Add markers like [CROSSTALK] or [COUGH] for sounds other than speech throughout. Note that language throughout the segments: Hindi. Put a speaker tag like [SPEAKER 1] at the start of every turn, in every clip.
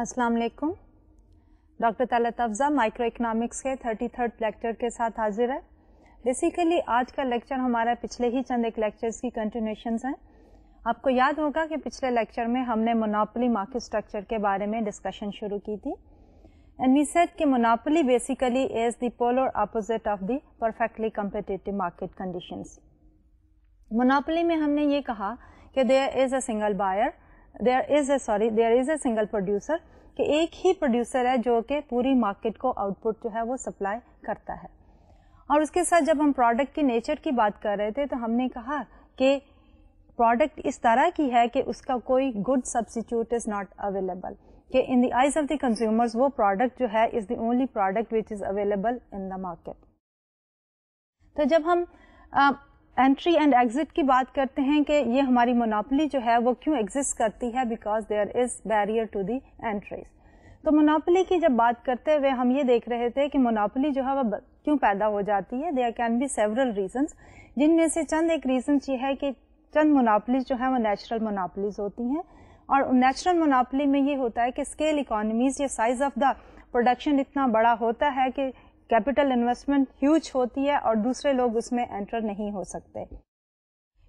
[SPEAKER 1] अस्सलाम वालेकुम doctor Talat Afza microeconomics के थर्टी थर्ड लेक्चर के साथ हाजिर है बेसिकली आज का लेक्चर हमारा पिछले ही चंद एक लेक्चर्स की कंटिन्यूशन है आपको याद होगा कि पिछले लेक्चर में हमने मोनापली मार्केट स्ट्रक्चर के बारे में डिस्कशन शुरू की थी एंड वी सेड कि monopoly basically is the polar opposite of the perfectly competitive market conditions monopoly में हमने ये कहा कि there is a single buyer there is a sorry there is a single producer कि एक ही प्रोड्यूसर है जो कि पूरी मार्केट को आउटपुट जो है वो सप्लाई करता है और उसके साथ जब हम प्रोडक्ट की नेचर की बात कर रहे थे तो हमने कहा कि प्रोडक्ट इस तरह की है कि उसका कोई good substitute is not available कि in the eyes of the consumers वो प्रोडक्ट जो है is the only product which is available in the market तो जब हम एंट्री एंड एग्जिट की बात करते हैं कि ये हमारी मोनोपली जो है वो क्यों एग्जिस्ट करती है because there is barrier to the entries तो मोनोपली की जब बात करते हुए हम ये देख रहे थे कि मोनोपली जो है वह क्यों पैदा हो जाती है there can be several reason जिनमें से चंद एक रीजन ये है कि चंद मोनापलीज जो है वो नेचुरल मोनापलीज होती हैं और नेचुरल मोनापली में ये होता है कि स्केल इकोनॉमीज या साइज ऑफ द प्रोडक्शन इतना बड़ा होता है कि कैपिटल इन्वेस्टमेंट ह्यूज होती है और दूसरे लोग उसमें एंटर नहीं हो सकते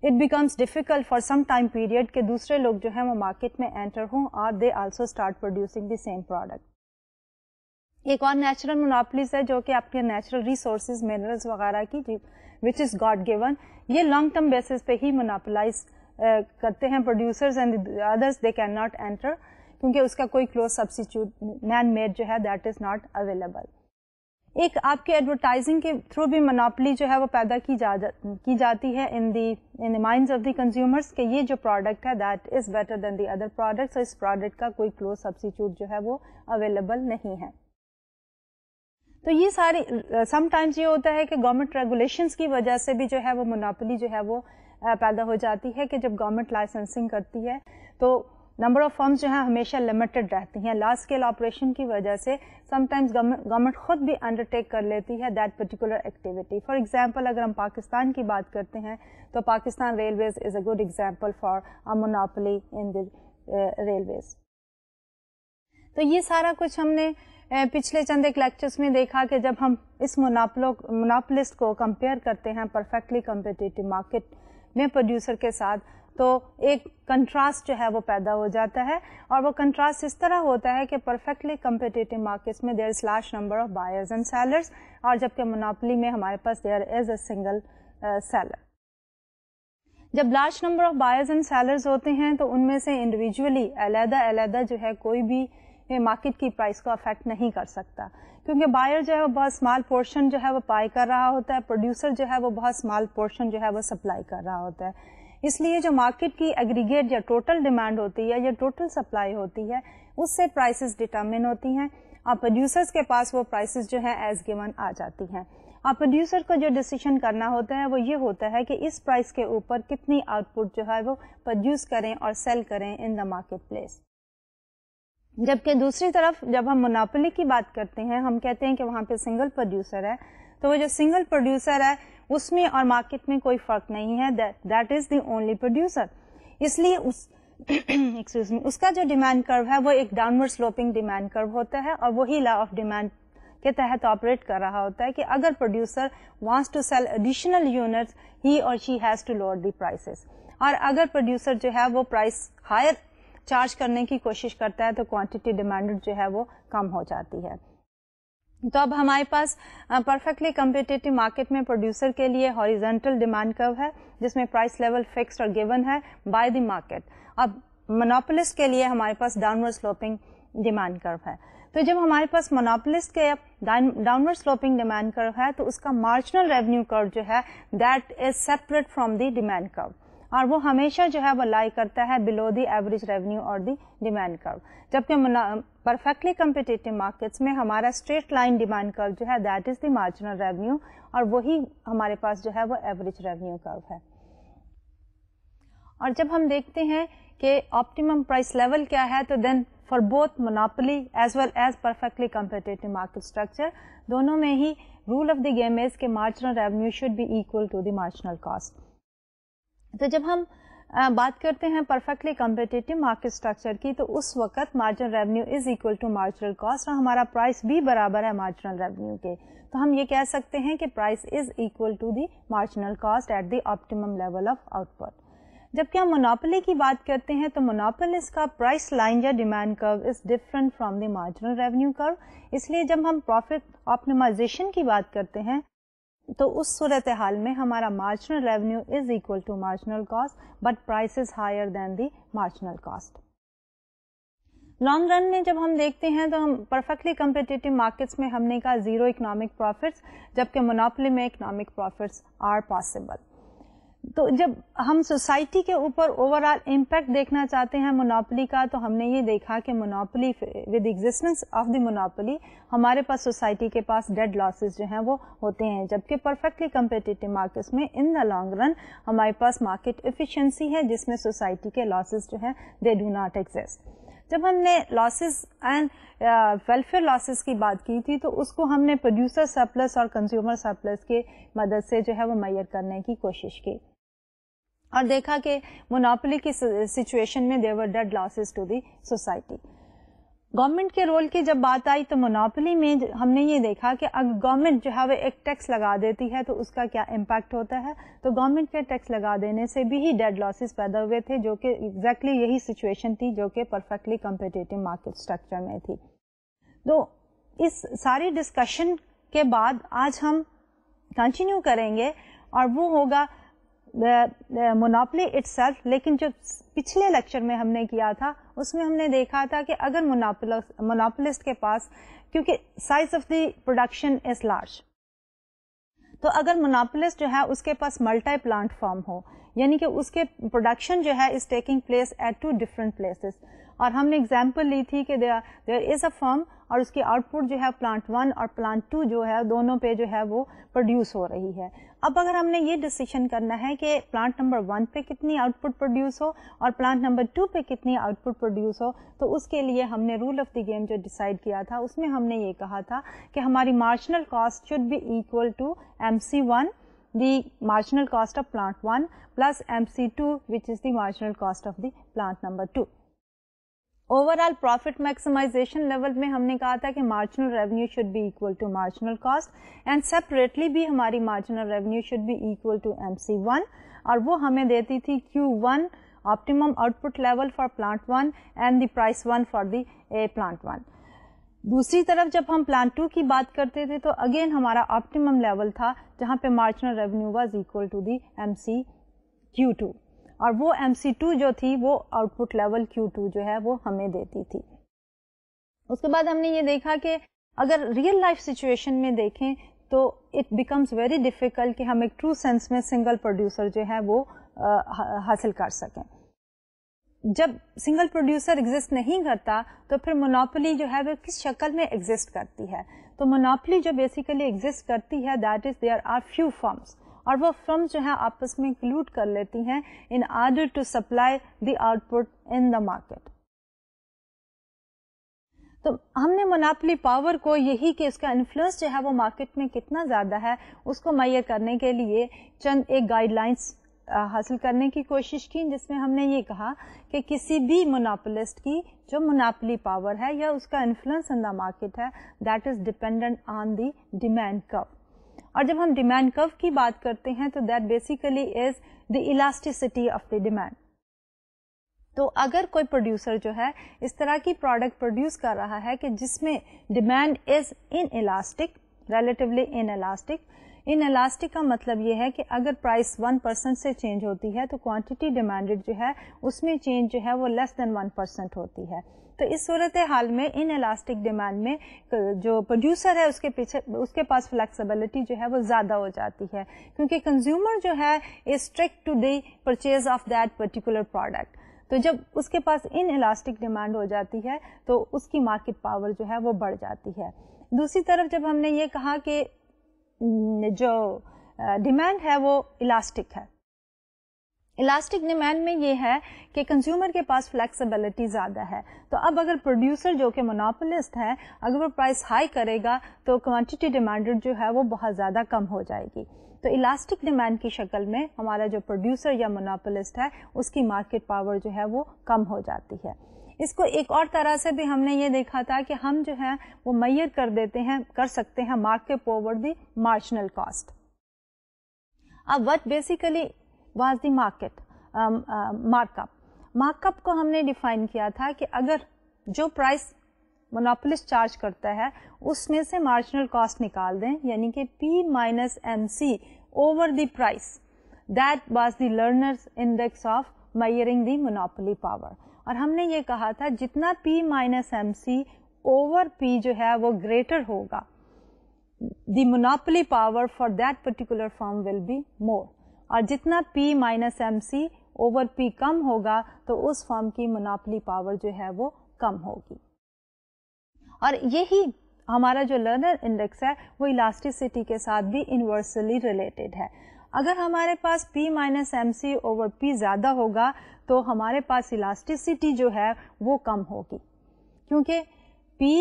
[SPEAKER 1] it becomes difficult for some time period के दूसरे लोग जो हैं वो मार्केट में एंटर हों और they also start producing the same product एक और नेचुरल मोनोपलीज है जो कि आपके नेचुरल रिसोर्स मिनरल्स वगैरह की विच इज़ गॉड गिवन ये लॉन्ग टर्म बेसिस पे ही मोनापलाइज uh, करते हैं producers and others they cannot not एंटर क्योंकि उसका कोई क्लोज सब्सिट्यूट मैन मेड जो है दैट इज़ नॉट अवेलेबल एक आपके एडवर्टाइजिंग के थ्रू भी मनापली जो है वो पैदा की जा, जा की जाती है in the in the minds of the consumers के ये जो प्रोडक्ट है that is better than the other products इस प्रोडक्ट का कोई क्लोज सब्सिट्यूट जो है वो अवेलेबल नहीं है तो ये सारी समटाइम्स ये होता है कि गवर्नमेंट रेगुलेशंस की वजह से भी जो है वो मोनोपली जो है वो पैदा हो जाती है कि जब गवर्नमेंट लाइसेंसिंग करती है तो नंबर ऑफ फर्म्स जो हैं हमेशा लिमिटेड रहती हैं लार्ज स्केल ऑपरेशन की वजह से समटाइम्स गवर्नमेंट खुद भी अंडरटेक कर लेती है that particular activity for example अगर हम पाकिस्तान की बात करते हैं तो Pakistan railways is a good example for a monopoly in the railways तो ये सारा कुछ हमने uh, पिछले चंद एक लेक्चर्स में देखा कि जब हम इस मोनापलो मोनापलिस्ट को कम्पेयर करते हैं परफेक्टली कम्पिटिटिव मार्केट में प्रोड्यूसर के साथ तो एक कंट्रास्ट जो है वो पैदा हो जाता है और वो कंट्रास्ट इस तरह होता है कि परफेक्टली कम्पिटिटिव मार्केट्स में there is large number of buyers and sellers और जबकि मोनोपली में हमारे पास there is a single seller जब large number of buyers and sellers होते हैं तो उनमें से इंडिविजुअली अलहदा जो है कोई भी मार्केट uh, की प्राइस को अफेक्ट नहीं कर सकता क्योंकि बायर जो है वो बहुत स्मॉल पोर्शन जो है वो पाई कर रहा होता है प्रोड्यूसर जो है वो बहुत स्मॉल पोर्शन जो है वो सप्लाई कर रहा होता है इसलिए जो मार्केट की एग्रीगेट या टोटल डिमांड होती है या टोटल सप्लाई होती है उससे प्राइसेस डिटर्मिन होती हैं और प्रोड्यूसर्स के पास वो प्राइसेस जो है एज गिवन आ जाती हैं और प्रोड्यूसर को जो डिसीजन करना होता है वो ये होता है कि इस प्राइस के ऊपर कितनी आउटपुट जो है वो प्रोड्यूस करें और सेल करें इन द मार्केट प्लेस जबकि दूसरी तरफ जब हम मोनापली की बात करते हैं हम कहते हैं कि वहाँ पे सिंगल प्रोड्यूसर है तो वो जो सिंगल प्रोड्यूसर है उसमें और मार्केट में कोई फर्क नहीं है that is the only producer इसलिए उस एक्सक्यूज [CLEARS THROAT] उसका जो डिमांड कर्व है वो एक डाउनवर्ड स्लोपिंग डिमांड कर्व होता है और वही लॉ ऑफ डिमांड के तहत ऑपरेट कर रहा होता है कि अगर producer wants to sell additional unit ही और she has to lower the prices और अगर प्रोड्यूसर जो है वो प्राइस हायर चार्ज करने की कोशिश करता है तो क्वांटिटी डिमांडेड जो है वो कम हो जाती है तो अब हमारे पास परफेक्टली कम्पिटेटिव मार्केट में प्रोड्यूसर के लिए हॉरिजेंटल डिमांड कर्व है जिसमें प्राइस लेवल फिक्स और गिवन है बाय द मार्केट अब मोनोपोलिस्ट के लिए हमारे पास डाउनवर्ड स्लोपिंग डिमांड कर्व है तो जब हमारे पास मोनोपोलिस्ट के अब डाउनवर्ड स्लोपिंग डिमांड कर्व है तो उसका मार्जिनल रेवन्यू कर्व जो है that is separate from the demand curve और वो हमेशा जो है वो लाई करता है बिलो द एवरेज रेवेन्यू और दी डिमांड कर्व जबकि परफेक्टली कम्पिटेटिव मार्केट्स में हमारा स्ट्रेट लाइन डिमांड कर्व जो है that is the marginal revenue और वही हमारे पास जो है वो एवरेज रेवेन्यू कर्व है और जब हम देखते हैं कि ऑप्टिमम प्राइस लेवल क्या है तो then for both monopoly as well as perfectly competitive market structure दोनों में ही rule of the game is के marginal revenue should be equal to the marginal cost तो जब हम बात करते हैं परफेक्टली कम्पिटिटिव मार्केट स्ट्रक्चर की तो उस वक्त marginal revenue is equal to marginal cost और हमारा प्राइस भी बराबर है मार्जिनल रेवेन्यू के तो हम ये कह सकते हैं कि price is equal to the marginal cost at the optimum level of output जबकि हम मोनोपली की बात करते हैं तो मोनोपलिस का प्राइस लाइन या demand curve is different from the marginal revenue curve इसलिए जब हम प्रॉफिट ऑप्टिमाइजेशन की बात करते हैं तो उस सूरत हाल में हमारा marginal revenue is equal to marginal cost but price is higher than the marginal cost long run में जब हम देखते हैं तो हम परफेक्टली कम्पिटिटिव मार्केट्स में हमने कहा जीरो इकोनॉमिक प्रॉफिट्स जबकि मोनोपली में इकोनॉमिक प्रॉफिट्स आर पॉसिबल तो जब हम सोसाइटी के ऊपर ओवरऑल इम्पैक्ट देखना चाहते हैं मोनोपली का तो हमने ये देखा कि monopoly with existence of the monopoly हमारे पास सोसाइटी के पास डेड लॉसेस जो हैं वो होते हैं जबकि परफेक्टली कम्पिटिटिव मार्केट्स में इन द लॉन्ग रन हमारे पास मार्केट एफिशिएंसी है जिसमें सोसाइटी के लॉसेज जो हैं दे डू नॉट एग्जिस्ट जब हमने लॉसेस एंड वेलफेयर लॉसेस की बात की थी तो उसको हमने प्रोड्यूसर सरप्लस और कंज्यूमर सरप्लस के मदद से जो है वो मैयर करने की कोशिश की और देखा कि मोनापली की सिचुएशन में there were dead losses to the society government के रोल की जब बात आई तो मोनापली में हमने ये देखा कि अगर गवर्नमेंट जो है वो एक टैक्स लगा देती है तो उसका क्या इम्पैक्ट होता है तो गवर्नमेंट के टैक्स लगा देने से भी ही डेड लॉसेज पैदा हुए थे जो कि एग्जैक्टली exactly यही सिचुएशन थी जो कि परफेक्टली कम्पिटेटिव मार्केट स्ट्रक्चर में थी तो इस सारी डिस्कशन के बाद आज हम कंटिन्यू करेंगे और वो होगा मोनोपली सेल्फ लेकिन जो पिछले लेक्चर में हमने किया था उसमें हमने देखा था कि अगर मोनोपोलिस्ट के पास क्योंकि size of the production is large तो अगर मोनोपोलिस्ट जो है उसके पास मल्टी प्लांट फॉर्म हो यानी कि उसके प्रोडक्शन जो है is taking place at two different places और हमने एग्जाम्पल ली थी कि देर इज अ फॉर्म और उसकी आउटपुट जो है प्लांट वन और प्लांट टू जो है दोनों पे जो है वो प्रोड्यूस हो रही है अब अगर हमने ये डिसीशन करना है कि प्लांट नंबर वन पे कितनी आउटपुट प्रोड्यूस हो और प्लांट नंबर टू पे कितनी आउटपुट प्रोड्यूस हो तो उसके लिए हमने रूल ऑफ द गेम जो डिसाइड किया था उसमें हमने ये कहा था कि हमारी marginal cost should be equal to M C one the marginal cost of plant 1 plus MC2 which is the marginal cost of the plant number two overall profit maximisation level में हमने कहा था कि marginal revenue should be equal to marginal cost and separately भी हमारी marginal revenue should be equal to M C one और वो हमें देती थी Q one optimum output level for plant one and the price one for the plant one दूसरी तरफ जब हम प्लांट टू की बात करते थे तो अगेन हमारा ऑप्टिमम लेवल था जहाँ पे marginal revenue was equal to the M C Q two और वो एम जो थी वो आउटपुट लेवल Q2 जो है वो हमें देती थी उसके बाद हमने ये देखा कि अगर रियल लाइफ सिचुएशन में देखें तो इट बिकम्स वेरी डिफ़िकल्ट कि हम एक ट्रू सेंस में सिंगल प्रोड्यूसर जो है वो हासिल कर सकें जब सिंगल प्रोड्यूसर एग्जिस्ट नहीं करता तो फिर मोनोपली जो है वो किस शक्ल में एग्जिस्ट करती है तो मोनोपली जो बेसिकली एग्जिस्ट करती है that is there are few firms और वह फर्म जो है आपस में इंक्लूड कर लेती हैं in order to supply the output in the market तो हमने मोनापली पावर को यही कि उसका इन्फ्लुएंस जो है वो मार्केट में कितना ज़्यादा है उसको मैया करने के लिए चंद एक गाइडलाइंस हासिल करने की कोशिश की जिसमें हमने ये कहा कि किसी भी मोनापलिस्ट की जो मोनापली पावर है या उसका इन्फ्लुएंस इन द मार्केट है that is dependent on the demand curve और जब हम डिमांड कर्व की बात करते हैं तो that basically is the elasticity of the demand तो अगर कोई प्रोड्यूसर जो है इस तरह की प्रोडक्ट प्रोड्यूस कर रहा है कि जिसमें demand is inelastic relatively inelastic inelastic का मतलब ये है कि अगर प्राइस वन परसेंट से चेंज होती है तो क्वांटिटी डिमांडेड जो है उसमें चेंज जो है वो लेस देन वन परसेंट होती है तो इस सूरत हाल में इन इलास्टिक डिमांड में जो प्रोड्यूसर है उसके पीछे उसके पास फ्लैक्सिबिलिटी जो है वो ज़्यादा हो जाती है क्योंकि कंज्यूमर जो है is strict to the purchase of that particular product तो जब उसके पास इन इलास्टिक डिमांड हो जाती है तो उसकी मार्केट पावर जो है वो बढ़ जाती है दूसरी तरफ जब हमने ये कहा कि जो डिमांड है वो इलास्टिक है इलास्टिक डिमांड में ये है कि कंज्यूमर के पास फ्लैक्सिबिलिटी ज़्यादा है तो अब अगर प्रोड्यूसर जो कि मोनोपोलिस्ट है अगर वो प्राइस हाई करेगा तो क्वांटिटी डिमांडेड जो है वो बहुत ज़्यादा कम हो जाएगी तो इलास्टिक डिमांड की शक्ल में हमारा जो प्रोड्यूसर या मोनोपोलिस्ट है उसकी मार्केट पावर जो है वो कम हो जाती है इसको एक और तरह से भी हमने ये देखा था कि हम जो है वो मैयर कर देते हैं कर सकते हैं market power the marginal cost अब what basically was the market markup markup को हमने डिफाइन किया था कि अगर जो प्राइस मोनोपोलिस्ट चार्ज करता है उसमें से मार्जिनल कॉस्ट निकाल दें यानी कि P minus M C over the price that was the Lerner's index of measuring the monopoly power और हमने ये कहा था जितना P minus M C over P जो है वो ग्रेटर होगा the monopoly power for that particular firm will be more. और जितना P minus M C over P कम होगा तो उस फॉर्म की मुनाफली पावर जो है वो कम होगी और यही हमारा जो लर्नर इंडेक्स है वो इलास्टिसिटी के साथ भी इनवर्सली रिलेटेड है अगर हमारे पास P minus M C over P ज़्यादा होगा तो हमारे पास इलास्टिसिटी जो है वो कम होगी क्योंकि P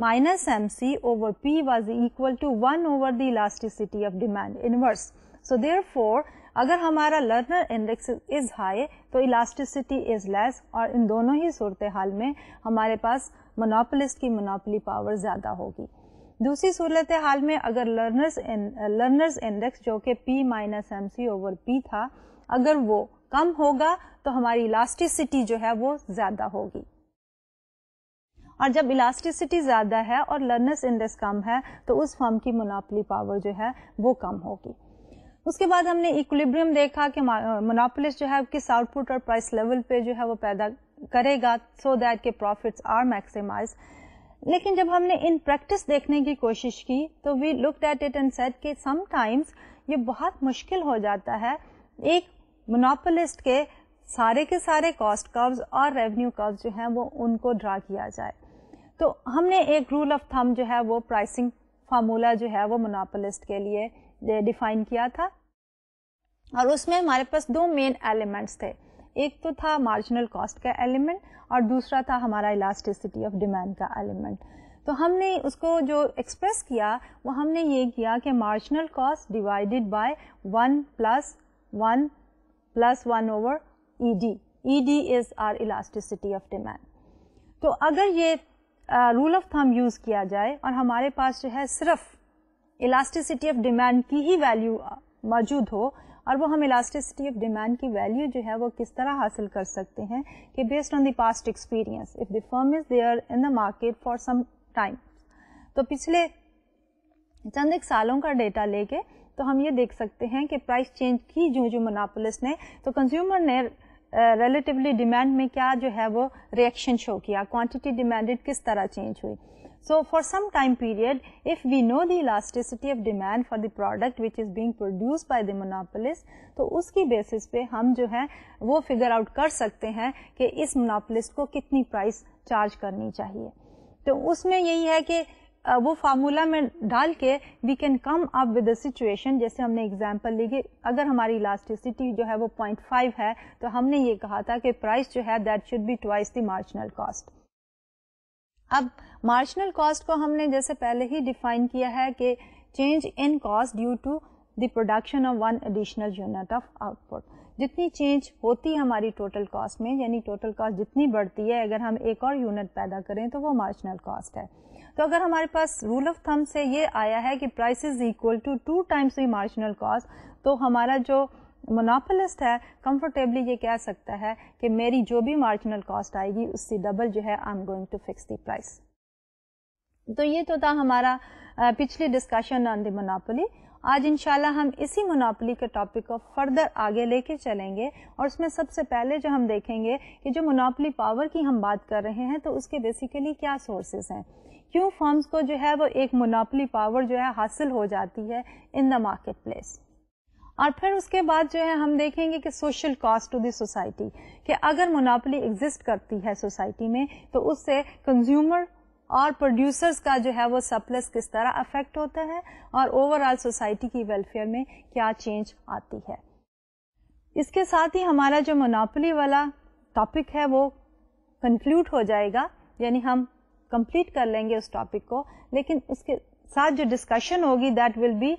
[SPEAKER 1] minus M C over P was equal to one over the elasticity of demand inverse so therefore अगर हमारा लर्नर इंडेक्स इज हाई तो इलास्टिसिटी इज लेस और इन दोनों ही सूरत हाल में हमारे पास मोनोपलिस्ट की मोनोपली पावर ज़्यादा होगी दूसरी सूरत हाल में अगर लर्नर्स लर्नर्स इंडेक्स जो कि P minus M C over P था अगर वो कम होगा तो हमारी इलास्टिसिटी जो है वो ज़्यादा होगी और जब इलास्टिसिटी ज़्यादा है और लर्नर्स इंडेक्स कम है तो उस फर्म की मुनापली पावर जो है वो कम होगी उसके बाद हमने इक्विलिब्रियम देखा कि मोनोपोलिस्ट जो है किस आउटपुट और प्राइस लेवल पे जो है वो पैदा करेगा सो दैट के प्रॉफिट्स आर मैक्सिमाइज लेकिन जब हमने इन प्रैक्टिस देखने की कोशिश की तो we look at it and set कि समटाइम्स ये बहुत मुश्किल हो जाता है एक मोनोपोलिस्ट के सारे के सारे कॉस्ट कर्व्स और रेवेन्यू कर्व्स जो हैं वो उनको ड्रा किया जाए तो हमने एक रूल ऑफ थम जो है वो प्राइसिंग फार्मूला जो है वो मोनोपोलिस्ट के लिए डिफाइन किया था और उसमें हमारे पास दो मेन एलिमेंट्स थे एक तो था मार्जिनल कॉस्ट का एलिमेंट और दूसरा था हमारा इलास्टिसिटी ऑफ डिमांड का एलिमेंट तो हमने उसको जो एक्सप्रेस किया वो हमने ये किया कि marginal cost divided by one plus one plus one over E D E D is our elasticity of demand तो अगर ये रूल ऑफ थम यूज़ किया जाए और हमारे पास जो है सिर्फ इलास्टिसिटी ऑफ डिमांड की ही वैल्यू uh, मौजूद हो और वो हम इलास्टिसिटी ऑफ डिमांड की वैल्यू जो है वो किस तरह हासिल कर सकते हैं कि based on the past experience if the firm is there in the market for some time तो पिछले चंद एक सालों का डेटा लेके तो हम ये देख सकते हैं कि प्राइस चेंज की जो जो मोनापोलिस ने तो कंज्यूमर ने रिलेटिवली uh, डिमांड में क्या जो है वो रिएक्शन शो किया क्वांटिटी डिमांडेड किस तरह चेंज हुई So, for some time period, if we know the elasticity of demand for the product which is being produced by the monopolist, तो उसकी basis पे हम जो है वो figure out कर सकते हैं कि इस monopolist को कितनी price charge करनी चाहिए तो उसमें यही है कि वो फार्मूला में डाल के we can come up with situation जैसे हमने एग्जांपल ली कि अगर हमारी इलास्टिसिटी जो है वो 0.5 है तो हमने ये कहा था कि प्राइस जो है that should be twice the marginal cost अब मार्जिनल कॉस्ट को हमने जैसे पहले ही डिफाइन किया है कि change in cost due to the production of one additional unit of output जितनी चेंज होती है हमारी टोटल कॉस्ट में यानी टोटल कॉस्ट जितनी बढ़ती है अगर हम एक और यूनिट पैदा करें तो वो मार्जिनल कॉस्ट है तो अगर हमारे पास रूल ऑफ थम से ये आया है कि price is equal to two times the marginal cost तो हमारा जो मोनापलिस्ट है कंफर्टेबली ये कह सकता है कि मेरी जो भी मार्जिनल कॉस्ट आएगी उससे डबल जो है I am going to fix the price तो ये तो था हमारा पिछली डिस्कशन ऑन द मोनापली आज इनशाला हम इसी मोनापली के टॉपिक को फर्दर आगे लेके चलेंगे और उसमें सबसे पहले जो हम देखेंगे कि जो मोनापली पावर की हम बात कर रहे हैं तो उसके बेसिकली क्या सोर्सेज हैं क्यों फॉर्म्स को जो है वो एक मोनापली पावर जो है हासिल हो जाती है इन द मार्केट प्लेस और फिर उसके बाद जो है हम देखेंगे कि social cost to the society कि अगर मोनोपोली एग्जिस्ट करती है सोसाइटी में तो उससे कंज्यूमर और प्रोड्यूसर्स का जो है वो सप्लस किस तरह अफेक्ट होता है और ओवरऑल सोसाइटी की वेलफेयर में क्या चेंज आती है इसके साथ ही हमारा जो मोनोपोली वाला टॉपिक है वो कंक्लूड हो जाएगा यानी हम कंप्लीट कर लेंगे उस टॉपिक को लेकिन उसके साथ जो डिस्कशन होगी that will be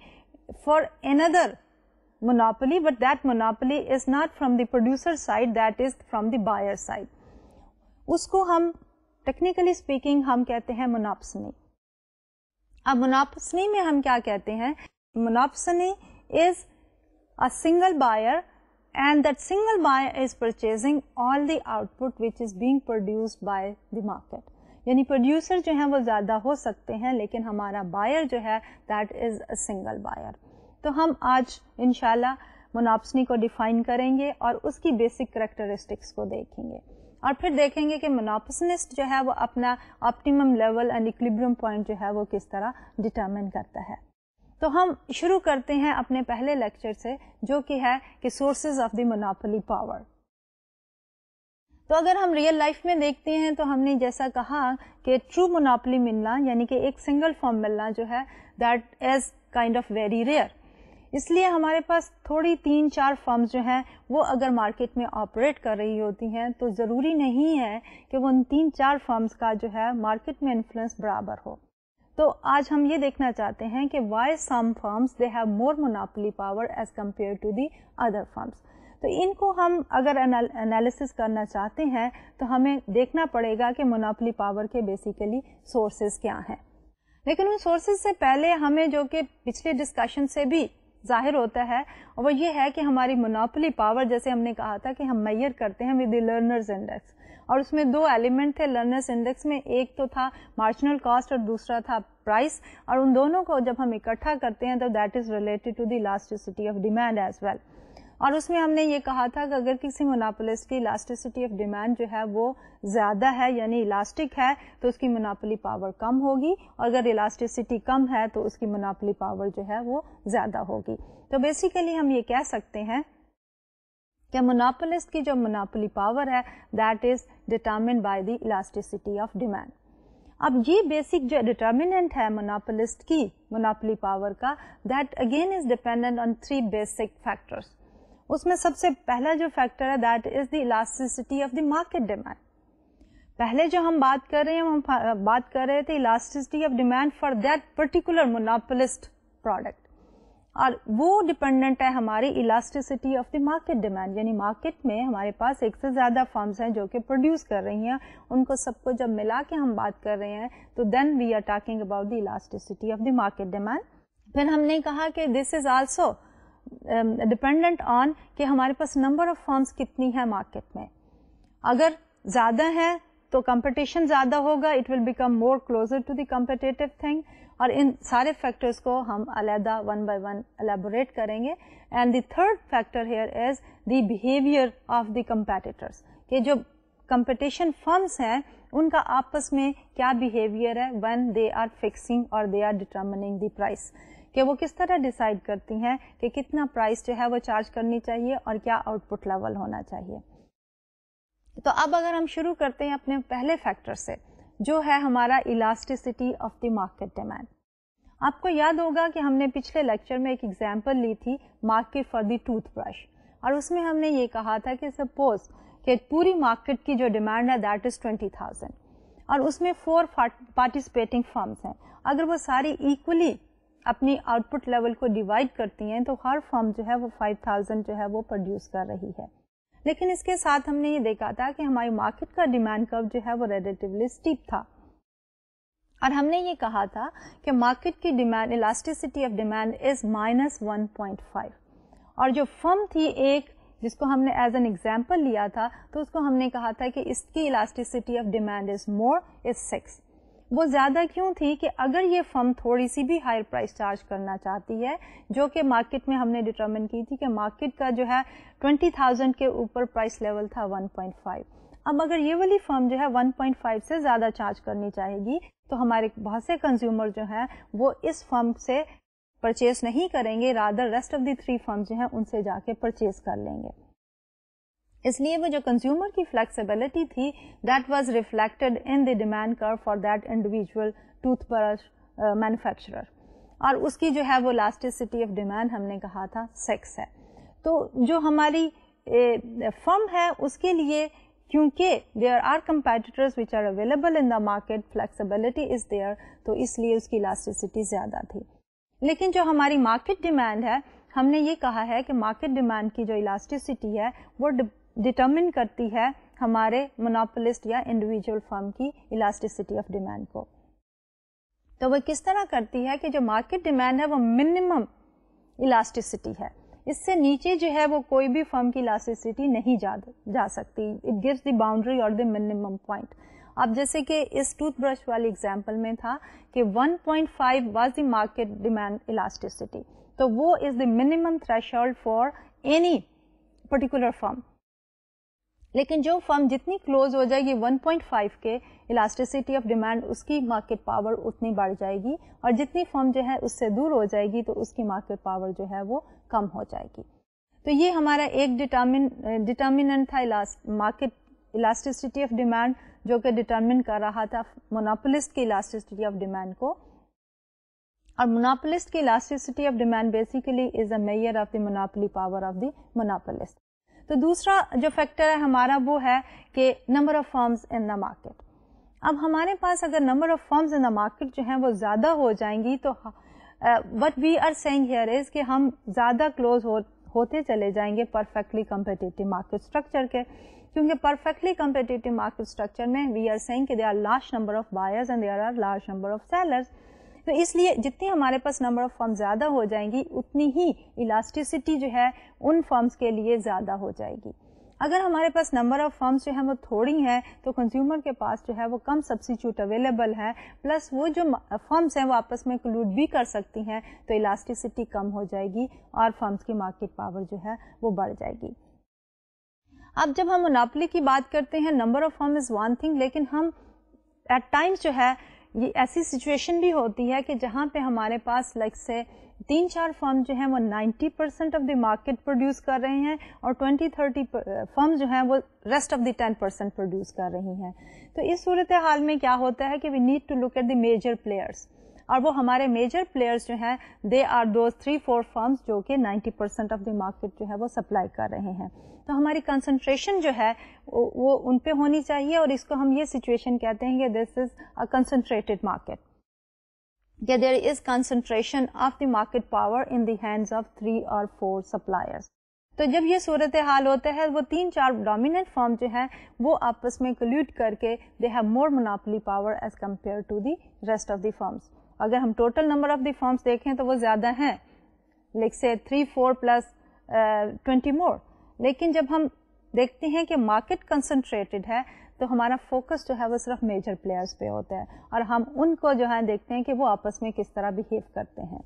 [SPEAKER 1] for another monopoly, but that monopoly is not from the producer side, that is from the buyer side. usko hum technically speaking hum kehte hain monopsony ab monopsony mein hum kya kehte hain monopsony is a single buyer and that single buyer is purchasing all the output which is being produced by the market. یعنی پروڈیوسر جو ہیں وہ زیادہ ہو سکتے ہیں لیکن ہمارا بائر جو ہے that is a single buyer तो हम आज इनशाला मोनाप्सनी को डिफाइन करेंगे और उसकी बेसिक करेक्टरिस्टिक्स को देखेंगे और फिर देखेंगे कि मोनापसनिस्ट जो है वो अपना optimum level and equilibrium point जो है वो किस तरह डिटर्मिन करता है तो हम शुरू करते हैं अपने पहले लेक्चर से जो कि है कि sources of the monopoly power तो अगर हम रियल लाइफ में देखते हैं तो हमने जैसा कहा कि ट्रू मोनापली मिलना यानी कि एक सिंगल फॉर्म मिलना जो है that is kind of very rare इसलिए हमारे पास थोड़ी तीन चार फर्म्स जो हैं वो अगर मार्केट में ऑपरेट कर रही होती हैं तो ज़रूरी नहीं है कि वो उन तीन चार फर्म्स का जो है मार्केट में इन्फ्लुएंस बराबर हो तो आज हम ये देखना चाहते हैं कि why some firms they have more monopoly power as compared to the other firms तो इनको हम अगर एनालिसिस करना चाहते हैं तो हमें देखना पड़ेगा कि मोनापली पावर के बेसिकली सोर्सेज क्या हैं लेकिन उन सोर्सेज से पहले हमें जो कि पिछले डिस्कशन से भी जाहिर होता है और वो ये है कि हमारी मोनोपली पावर जैसे हमने कहा था कि हम मैयर करते हैं विद लर्नर्स इंडेक्स और उसमें दो एलिमेंट थे लर्नर्स इंडेक्स में एक तो था मार्जिनल कॉस्ट और दूसरा था प्राइस और उन दोनों को जब हम इकट्ठा करते हैं तो that is related to the elasticity of demand as well और उसमें हमने ये कहा था कि अगर किसी मोनापोलिस की इलास्टिसिटी ऑफ डिमांड जो है वो ज़्यादा है यानी इलास्टिक है तो उसकी मोनापली पावर कम होगी और अगर इलास्टिसिटी कम है तो उसकी मोनापोली पावर जो है वो ज़्यादा होगी तो बेसिकली हम ये कह सकते हैं कि मोनापोलिस्ट की जो मोनापोली पावर है that is determine by the elasticity of demand अब ये बेसिक जो डिटर्मिनेंट है मोनापोलिस्ट की मोनापली पावर का that again is dependent on three basic factors उसमें सबसे पहला जो फैक्टर है that is the elasticity of the market demand पहले जो हम बात कर रहे हैं हम बात कर रहे थे elasticity of demand for that particular monopolist product और वो डिपेंडेंट है हमारी elasticity of the market demand यानी मार्केट में हमारे पास एक से ज़्यादा फर्म्स हैं जो कि प्रोड्यूस कर रही हैं उनको सबको जब मिला के हम बात कर रहे हैं तो then we are talking about the elasticity of the market demand फिर हमने कहा कि this is also dependent um, on कि हमारे पास नंबर ऑफ फॉर्म्स कितनी है मार्केट में अगर ज़्यादा है तो कंपटीशन ज़्यादा होगा it will become more closer to the competitive thing और इन सारे फैक्टर्स को हम अलहदा वन बाय वन एलेबोरेट करेंगे and the third factor here is the behaviour of the competitors कि जो कंपटीशन फर्म्स हैं उनका आपस में क्या बिहेवियर है वन दे आर फिक्सिंग और they are determining the price कि वो किस तरह डिसाइड करती हैं कि कितना प्राइस जो है वो चार्ज करनी चाहिए और क्या आउटपुट लेवल होना चाहिए तो अब अगर हम शुरू करते हैं अपने पहले फैक्टर से जो है हमारा elasticity of the market demand आपको याद होगा कि हमने पिछले लेक्चर में एक एग्जाम्पल ली थी मार्केट फॉर दी टूथब्रश और उसमें हमने ये कहा था कि सपोज कि पूरी मार्केट की जो डिमांड है दैट इज़ ट्वेंटी थाउजेंड और उसमें फोर पार्टिसिपेटिंग फर्म्स हैं अगर वो सारी इक्वली अपनी आउटपुट लेवल को डिवाइड करती हैं तो हर फर्म जो है वो 5000 जो है वो प्रोड्यूस कर रही है लेकिन इसके साथ हमने ये देखा था कि हमारी मार्केट का डिमांड कर्व जो है वो रेडिटिवली स्टीप था और हमने ये कहा था कि मार्केट की demand elasticity of demand is minus one point five और जो फर्म थी एक जिसको हमने एज एन एग्जाम्पल लिया था तो उसको हमने कहा था कि इसकी elasticity of demand is more is six वो ज़्यादा क्यों थी कि अगर ये फर्म थोड़ी सी भी हायर प्राइस चार्ज करना चाहती है जो कि मार्केट में हमने डिटर्मिन की थी कि मार्केट का जो है 20,000 के ऊपर प्राइस लेवल था 1.5 अब अगर ये वाली फर्म जो है 1.5 से ज़्यादा चार्ज करनी चाहेगी तो हमारे बहुत से कंज्यूमर जो हैं वो इस फर्म से परचेज नहीं करेंगे rather rest of the three firm जो हैं उनसे जाके परचेज कर लेंगे इसलिए वो जो कंज्यूमर की फ्लेक्सिबिलिटी थी that was reflected in the demand curve for that individual toothbrush manufacturer और उसकी जो है वो लास्टिसिटी ऑफ डिमांड हमने कहा था सेक्स है तो जो हमारी फर्म है उसके लिए क्योंकि there are competitors which are available in the market flexibility is there तो इसलिए उसकी इलास्टिसिटी ज़्यादा थी लेकिन जो हमारी मार्केट डिमांड है हमने ये कहा है कि मार्केट डिमांड की जो इलास्टिसिटी है वो डिटर्मिन करती है हमारे मोनोपोलिस्ट या इंडिविजुअल फर्म की इलास्टिसिटी ऑफ डिमांड को तो वह किस तरह करती है कि जो मार्केट डिमांड है वो मिनिमम इलास्टिसिटी है इससे नीचे जो है वो कोई भी फर्म की इलास्टिसिटी नहीं जा जा सकती इट गिव्स द बाउंड्री और द मिनिमम पॉइंट अब जैसे कि इस टूथब्रश वाली एग्जाम्पल में था कि 1.5 point was the market demand elasticity तो वो is the minimum threshold for any particular firm लेकिन जो फर्म जितनी क्लोज हो जाएगी 1.5 के इलास्टिसिटी ऑफ डिमांड उसकी मार्केट पावर उतनी बढ़ जाएगी और जितनी फर्म जो है उससे दूर हो जाएगी तो उसकी मार्केट पावर जो है वो कम हो जाएगी तो ये हमारा एक डिटामिन डिटर्मिनेंट था मार्केट इलास्टिसिटी ऑफ डिमांड जो कि डिटर्मिन कर रहा था मोनापोलिस्ट की इलास्टिसिटी ऑफ डिमांड को और मोनापोलिस्ट की elasticity of demand basically is a measure of the monopoly power of the monopolist तो दूसरा जो फैक्टर है हमारा वो है कि number of firms in the market अब हमारे पास अगर number of firms in the market जो हैं वो ज़्यादा हो जाएंगी तो what we are saying here is कि हम ज़्यादा क्लोज हो होते चले जाएंगे परफेक्टली कम्पिटिटिव मार्केट स्ट्रक्चर के क्योंकि परफेक्टली कम्पिटिटिव मार्केट स्ट्रक्चर में वी आर सेइंग कि they are large number of buyers and they are large number of sellers तो इसलिए जितनी हमारे पास नंबर ऑफ फॉर्म ज़्यादा हो जाएंगी उतनी ही इलास्टिसिटी जो है उन फॉर्म्स के लिए ज़्यादा हो जाएगी अगर हमारे पास नंबर ऑफ फर्म्स जो है वो थोड़ी हैं तो कंज्यूमर के पास जो है वो कम सब्सिट्यूट अवेलेबल है प्लस वो जो फर्म्स हैं वो आपस में इंक्लूड भी कर सकती हैं तो इलास्टिसिटी कम हो जाएगी और फर्म्स की मार्केट पावर जो है वो बढ़ जाएगी अब जब हम मोनापली की बात करते हैं number of firm is one thing लेकिन हम एट टाइम्स जो है ये ऐसी सिचुएशन भी होती है कि जहाँ पे हमारे पास लाइक से तीन चार फर्म जो है वो 90 percent of the market produce कर रहे हैं और 20 30 फर्म जो है वो rest of the 10 percent produce कर रही हैं तो इस सूरत हाल में क्या होता है कि we need to look at the major players और वो हमारे मेजर प्लेयर्स जो हैं दे आर दो थ्री फोर फर्म्स जो कि 90 परसेंट ऑफ द मार्केट जो है वो सप्लाई कर रहे हैं तो हमारी कंसनट्रेशन जो है वो उन पे होनी चाहिए और इसको हम ये सिचुएशन कहते हैं कि this is a concentrated market that there is concentration of the market power in the hands of three or four तो जब ये सूरत हाल होता है वो तीन चार डोमिनेंट फॉर्म जो है वो आपस में कल्यूट करके they have more monopoly power as compared to the rest of the firms अगर हम total number of the firms देखें तो वो ज़्यादा हैं like say three four plus twenty more लेकिन जब हम देखते हैं कि मार्केट कंसनट्रेटेड है तो हमारा फोकस जो है वो सिर्फ मेजर प्लेयर्स पे होता है और हम उनको जो है देखते हैं कि वो आपस में किस तरह बिहेव करते हैं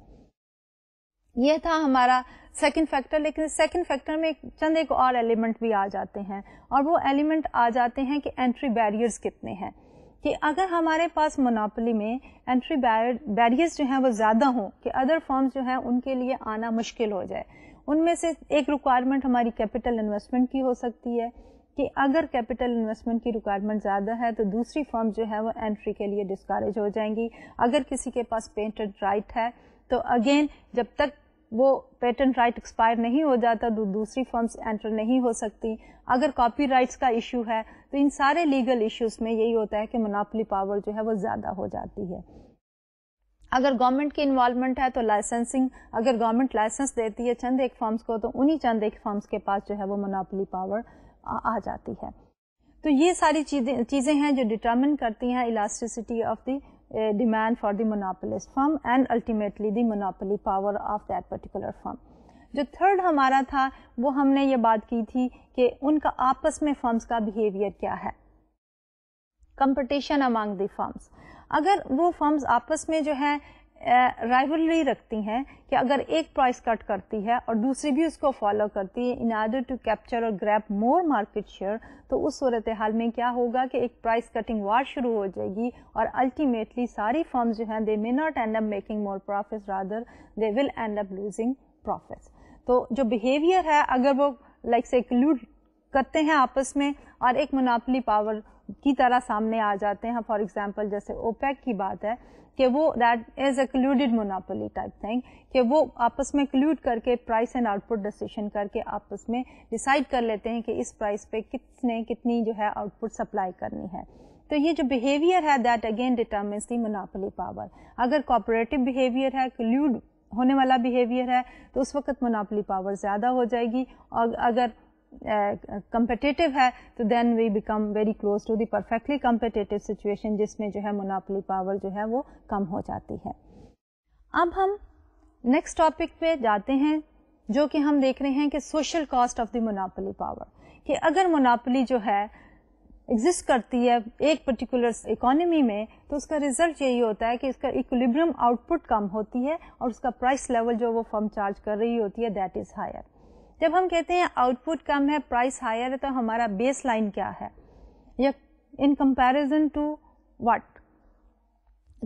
[SPEAKER 1] यह था हमारा सेकेंड फैक्टर लेकिन सेकेंड फैक्टर में चंद एक और एलिमेंट भी आ जाते हैं और वो एलिमेंट आ जाते हैं कि एंट्री बैरियर्स कितने हैं कि अगर हमारे पास मोनोपली में एंट्री बैरियर्स जो हैं वो ज़्यादा हों कि अदर फॉर्म्स जो हैं उनके लिए आना मुश्किल हो जाए उनमें से एक रिक्वायरमेंट हमारी कैपिटल इन्वेस्टमेंट की हो सकती है कि अगर कैपिटल इन्वेस्टमेंट की रिक्वायरमेंट ज़्यादा है तो दूसरी फॉर्म जो है वो एंट्री के लिए डिस्कारेज हो जाएंगी अगर किसी के पास पेंटेड राइट है तो अगेन जब तक वो पेटेंट राइट एक्सपायर नहीं हो जाता दूसरी फॉर्म्स एंटर नहीं हो सकती अगर कॉपी कॉपीराइट्स का इशू है तो इन सारे लीगल इश्यूज में यही होता है कि मोनापली पावर जो है वो ज़्यादा हो जाती है अगर गवर्नमेंट की इन्वॉल्वमेंट है तो लाइसेंसिंग अगर गवर्नमेंट लाइसेंस देती है चंद एक फॉर्म्स को तो उन्हीं चंद एक फॉर्म्स के पास जो है वो मोनापली पावर आ, जाती है तो ये सारी चीज़ें चीज़ें हैं जो डिटर्मिन करती हैं elasticity of the uh, demand for the monopolist firm and ultimately the monopoly power of that particular firm. जो थर्ड हमारा था वो हमने ये बात की थी कि उनका आपस में फर्म्स का बिहेवियर क्या है कंपटीशन अमंग द फर्म्स अगर वो फर्म्स आपस में जो है राइवलरी रखती हैं कि अगर एक प्राइस कट करती है और दूसरी भी उसको फॉलो करती है इन आर्डर टू कैप्चर और ग्रैप मोर मार्केट शेयर तो उस सूरत हाल में क्या होगा कि एक प्राइस कटिंग वार शुरू हो जाएगी और अल्टीमेटली सारी फर्म्स जो हैं they may not end up making more profit rather they will end up losing profits तो जो बिहेवियर है अगर वो लाइक से क्लूड करते हैं आपस में और एक मोनापली पावर की तरह सामने आ जाते हैं फॉर एग्जाम्पल जैसे ओपेक की बात है कि वो that is a colluded monopoly type thing कि वो आपस में क्लूड करके प्राइस एंड आउटपुट डिसीशन करके आपस में डिसाइड कर लेते हैं कि इस प्राइस पे किसने कितनी जो है आउटपुट सप्लाई करनी है तो ये जो बिहेवियर है that again determines the monopoly power अगर कॉपरेटिव बिहेवियर है क्लूड होने वाला बिहेवियर है तो उस वक्त मोनापली पावर ज़्यादा हो जाएगी और अगर कम्पटिटिव है तो then we become very close to the perfectly competitive situation जिसमें जो है मोनापली पावर जो है वो कम हो जाती है अब हम नेक्स्ट टॉपिक पे जाते हैं जो कि हम देख रहे हैं कि social cost of the monopoly power कि अगर मोनापली जो है एग्जिस्ट करती है एक पर्टिकुलर इकोनॉमी में तो उसका रिजल्ट यही होता है कि इसका इक्विलिब्रियम आउटपुट कम होती है और उसका प्राइस लेवल जो वो फर्म चार्ज कर रही होती है दैट इज़ हायर जब हम कहते हैं आउटपुट कम है प्राइस हायर है तो हमारा बेस लाइन क्या है या इन कंपेरिजन टू वट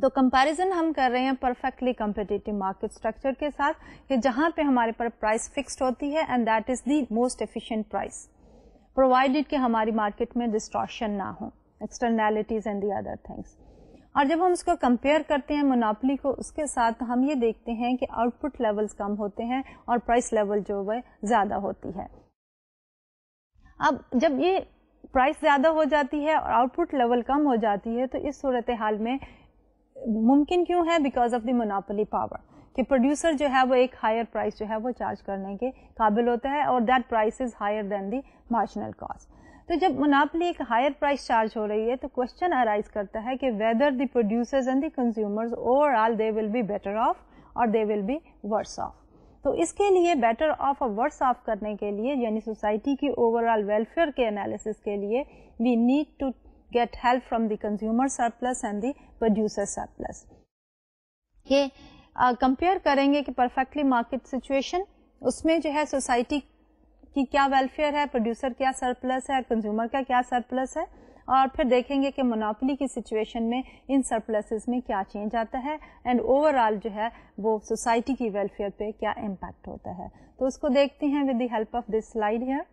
[SPEAKER 1] तो कंपेरिजन हम कर रहे हैं परफेक्टली कम्पिटेटिव मार्केट स्ट्रक्चर के साथ कि जहां पे हमारे पर प्राइस फिक्स्ड होती है and that is the most efficient price provided कि हमारी मार्केट में डिस्ट्रॉशन ना हो externalities and the other things और जब हम उसको कंपेयर करते हैं मोनोपली को उसके साथ हम ये देखते हैं कि आउटपुट लेवल्स कम होते हैं और प्राइस लेवल जो वह ज़्यादा होती है अब जब ये प्राइस ज़्यादा हो जाती है और आउटपुट लेवल कम हो जाती है तो इस सूरत हाल में मुमकिन क्यों है because of the monopoly power कि प्रोड्यूसर जो है वो एक हायर प्राइस जो है वो चार्ज करने के काबिल होता है और that price is higher than the marginal cost तो जब मोनापली एक हायर प्राइस चार्ज हो रही है तो क्वेश्चन अराइज करता है कि whether the producers and the consumers overall they will be better off और they will be worse off तो इसके लिए बेटर ऑफ और वर्स ऑफ करने के लिए यानी सोसाइटी की ओवरऑल वेलफेयर के एनालिसिस के लिए we need to get help from the consumer surplus and the producer surplus ये कंपेयर uh, करेंगे कि परफेक्टली मार्केट सिचुएशन उसमें जो है सोसाइटी कि क्या वेलफेयर है प्रोड्यूसर क्या सरप्लस है कंज्यूमर का क्या सरप्लस है और फिर देखेंगे कि मोनोपली की सिचुएशन में इन सरप्लसेस में क्या चेंज आता है एंड ओवरऑल जो है वो सोसाइटी की वेलफेयर पे क्या इम्पैक्ट होता है तो उसको देखते हैं with the help of this slide here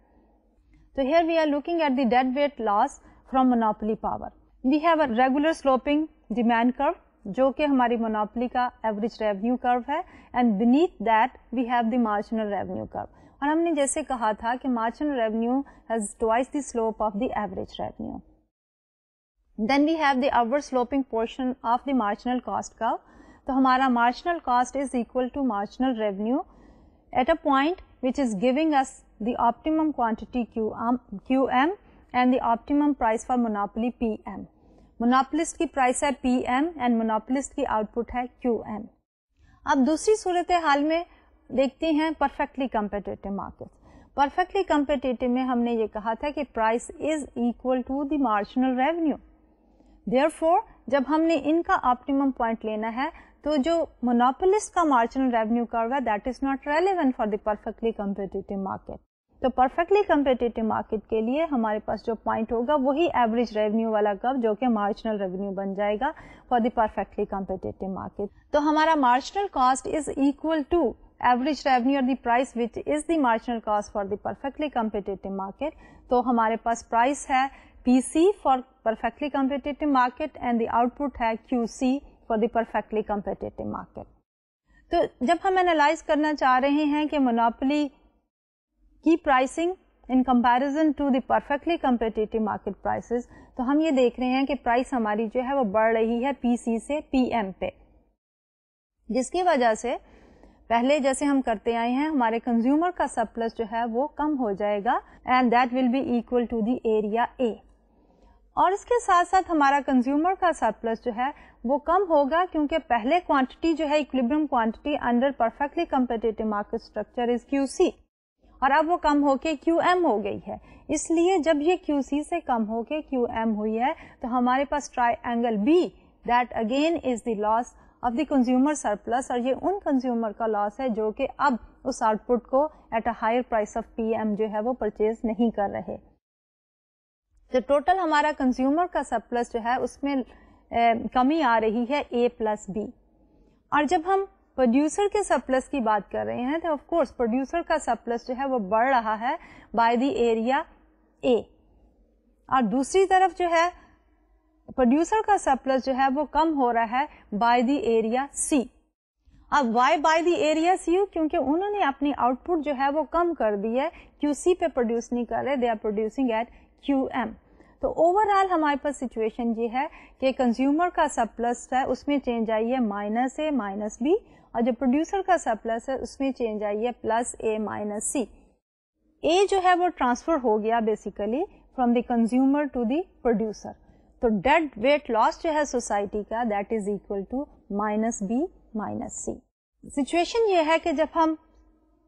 [SPEAKER 1] तो here we are looking at the dead weight loss from monopoly power we have a regular sloping demand curve जो कि हमारी मोनोपली का एवरेज रेवन्यू कर्व है and beneath that we have the marginal revenue curve और हमने जैसे कहा था कि merchant revenue has twice the slope of the average revenue then we have the our sloping portion of the marginal cost का तो हमारा marginal cost is equal to marginal revenue at a point which which is giving us the optimum Q M and the optimum price for monopoly P M monopolist की प्राइस है पी एम एंड मोनापलिस्ट की आउटपुट है क्यू एम अब दूसरी सूरत हाल में देखते हैं perfectly competitive market perfectly competitive में हमने ये कहा था कि price is equal to the marginal revenue therefore जब हमने इनका ऑप्टिमम पॉइंट लेना है तो जो मोनोपोलिस्ट का मार्जिनल रेवेन्यू कर्व है that is not relevant for the perfectly competitive market तो परफेक्टली कम्पिटेटिव मार्केट के लिए हमारे पास जो पॉइंट होगा वही एवरेज रेवेन्यू वाला कर्व जो कि मार्जिनल रेवेन्यू बन जाएगा for the perfectly competitive market तो हमारा marginal cost is equal to average revenue और the price which is the marginal cost for the perfectly competitive market तो हमारे पास प्राइस है P C for perfectly competitive market and the output है Q C for the perfectly competitive market तो जब हम एनालाइज करना चाह रहे हैं कि मोनोपली की pricing in comparison to the perfectly competitive market prices तो हम ये देख रहे हैं कि प्राइस हमारी जो है वो बढ़ रही है पीसी से पीएम पे जिसकी वजह से पहले जैसे हम करते आए हैं हमारे कंज्यूमर का सरप्लस जो है वो कम हो जाएगा and that will be equal to the area A और इसके साथ साथ हमारा कंज्यूमर का सरप्लस जो है वो कम होगा क्योंकि पहले क्वांटिटी जो है equilibrium quantity under perfectly competitive market structure is QC और अब वो कम होके क्यू एम हो गई है इसलिए जब ये क्यू सी से कम होके क्यू एम हुई है तो हमारे पास triangle B that again is the loss of the consumer surplus और ये उन कंज्यूमर का लॉस है जो कि अब उस आउटपुट को at a higher price of PM जो है वो परचेज नहीं कर रहे तो टोटल हमारा कंज्यूमर का सरप्लस जो है उसमें कमी आ रही है ए प्लस बी और जब हम प्रोड्यूसर के सरप्लस की बात कर रहे हैं तो ऑफकोर्स प्रोड्यूसर का सरप्लस जो है वो बढ़ रहा है बाय द एरिया ए और दूसरी तरफ जो है प्रोड्यूसर का सरप्लस जो है वो कम हो रहा है बाय द एरिया सी अब Y by the area C U क्योंकि उन्होंने अपनी आउटपुट जो है वो कम कर दी है क्यू सी पे प्रोड्यूस नहीं कर रहे they are producing at Q M तो ओवरऑल हमारे पास सिचुएशन ये है कि कंज्यूमर का सरप्लस है उसमें चेंज आई है माइनस ए माइनस बी और जो प्रोड्यूसर का सरप्लस है उसमें चेंज आई है प्लस ए माइनस सी ए जो है वो ट्रांसफर हो गया basically from the consumer to the producer तो डेड वेट लॉस जो है सोसाइटी का that is equal to minus B minus C situation ये है कि जब हम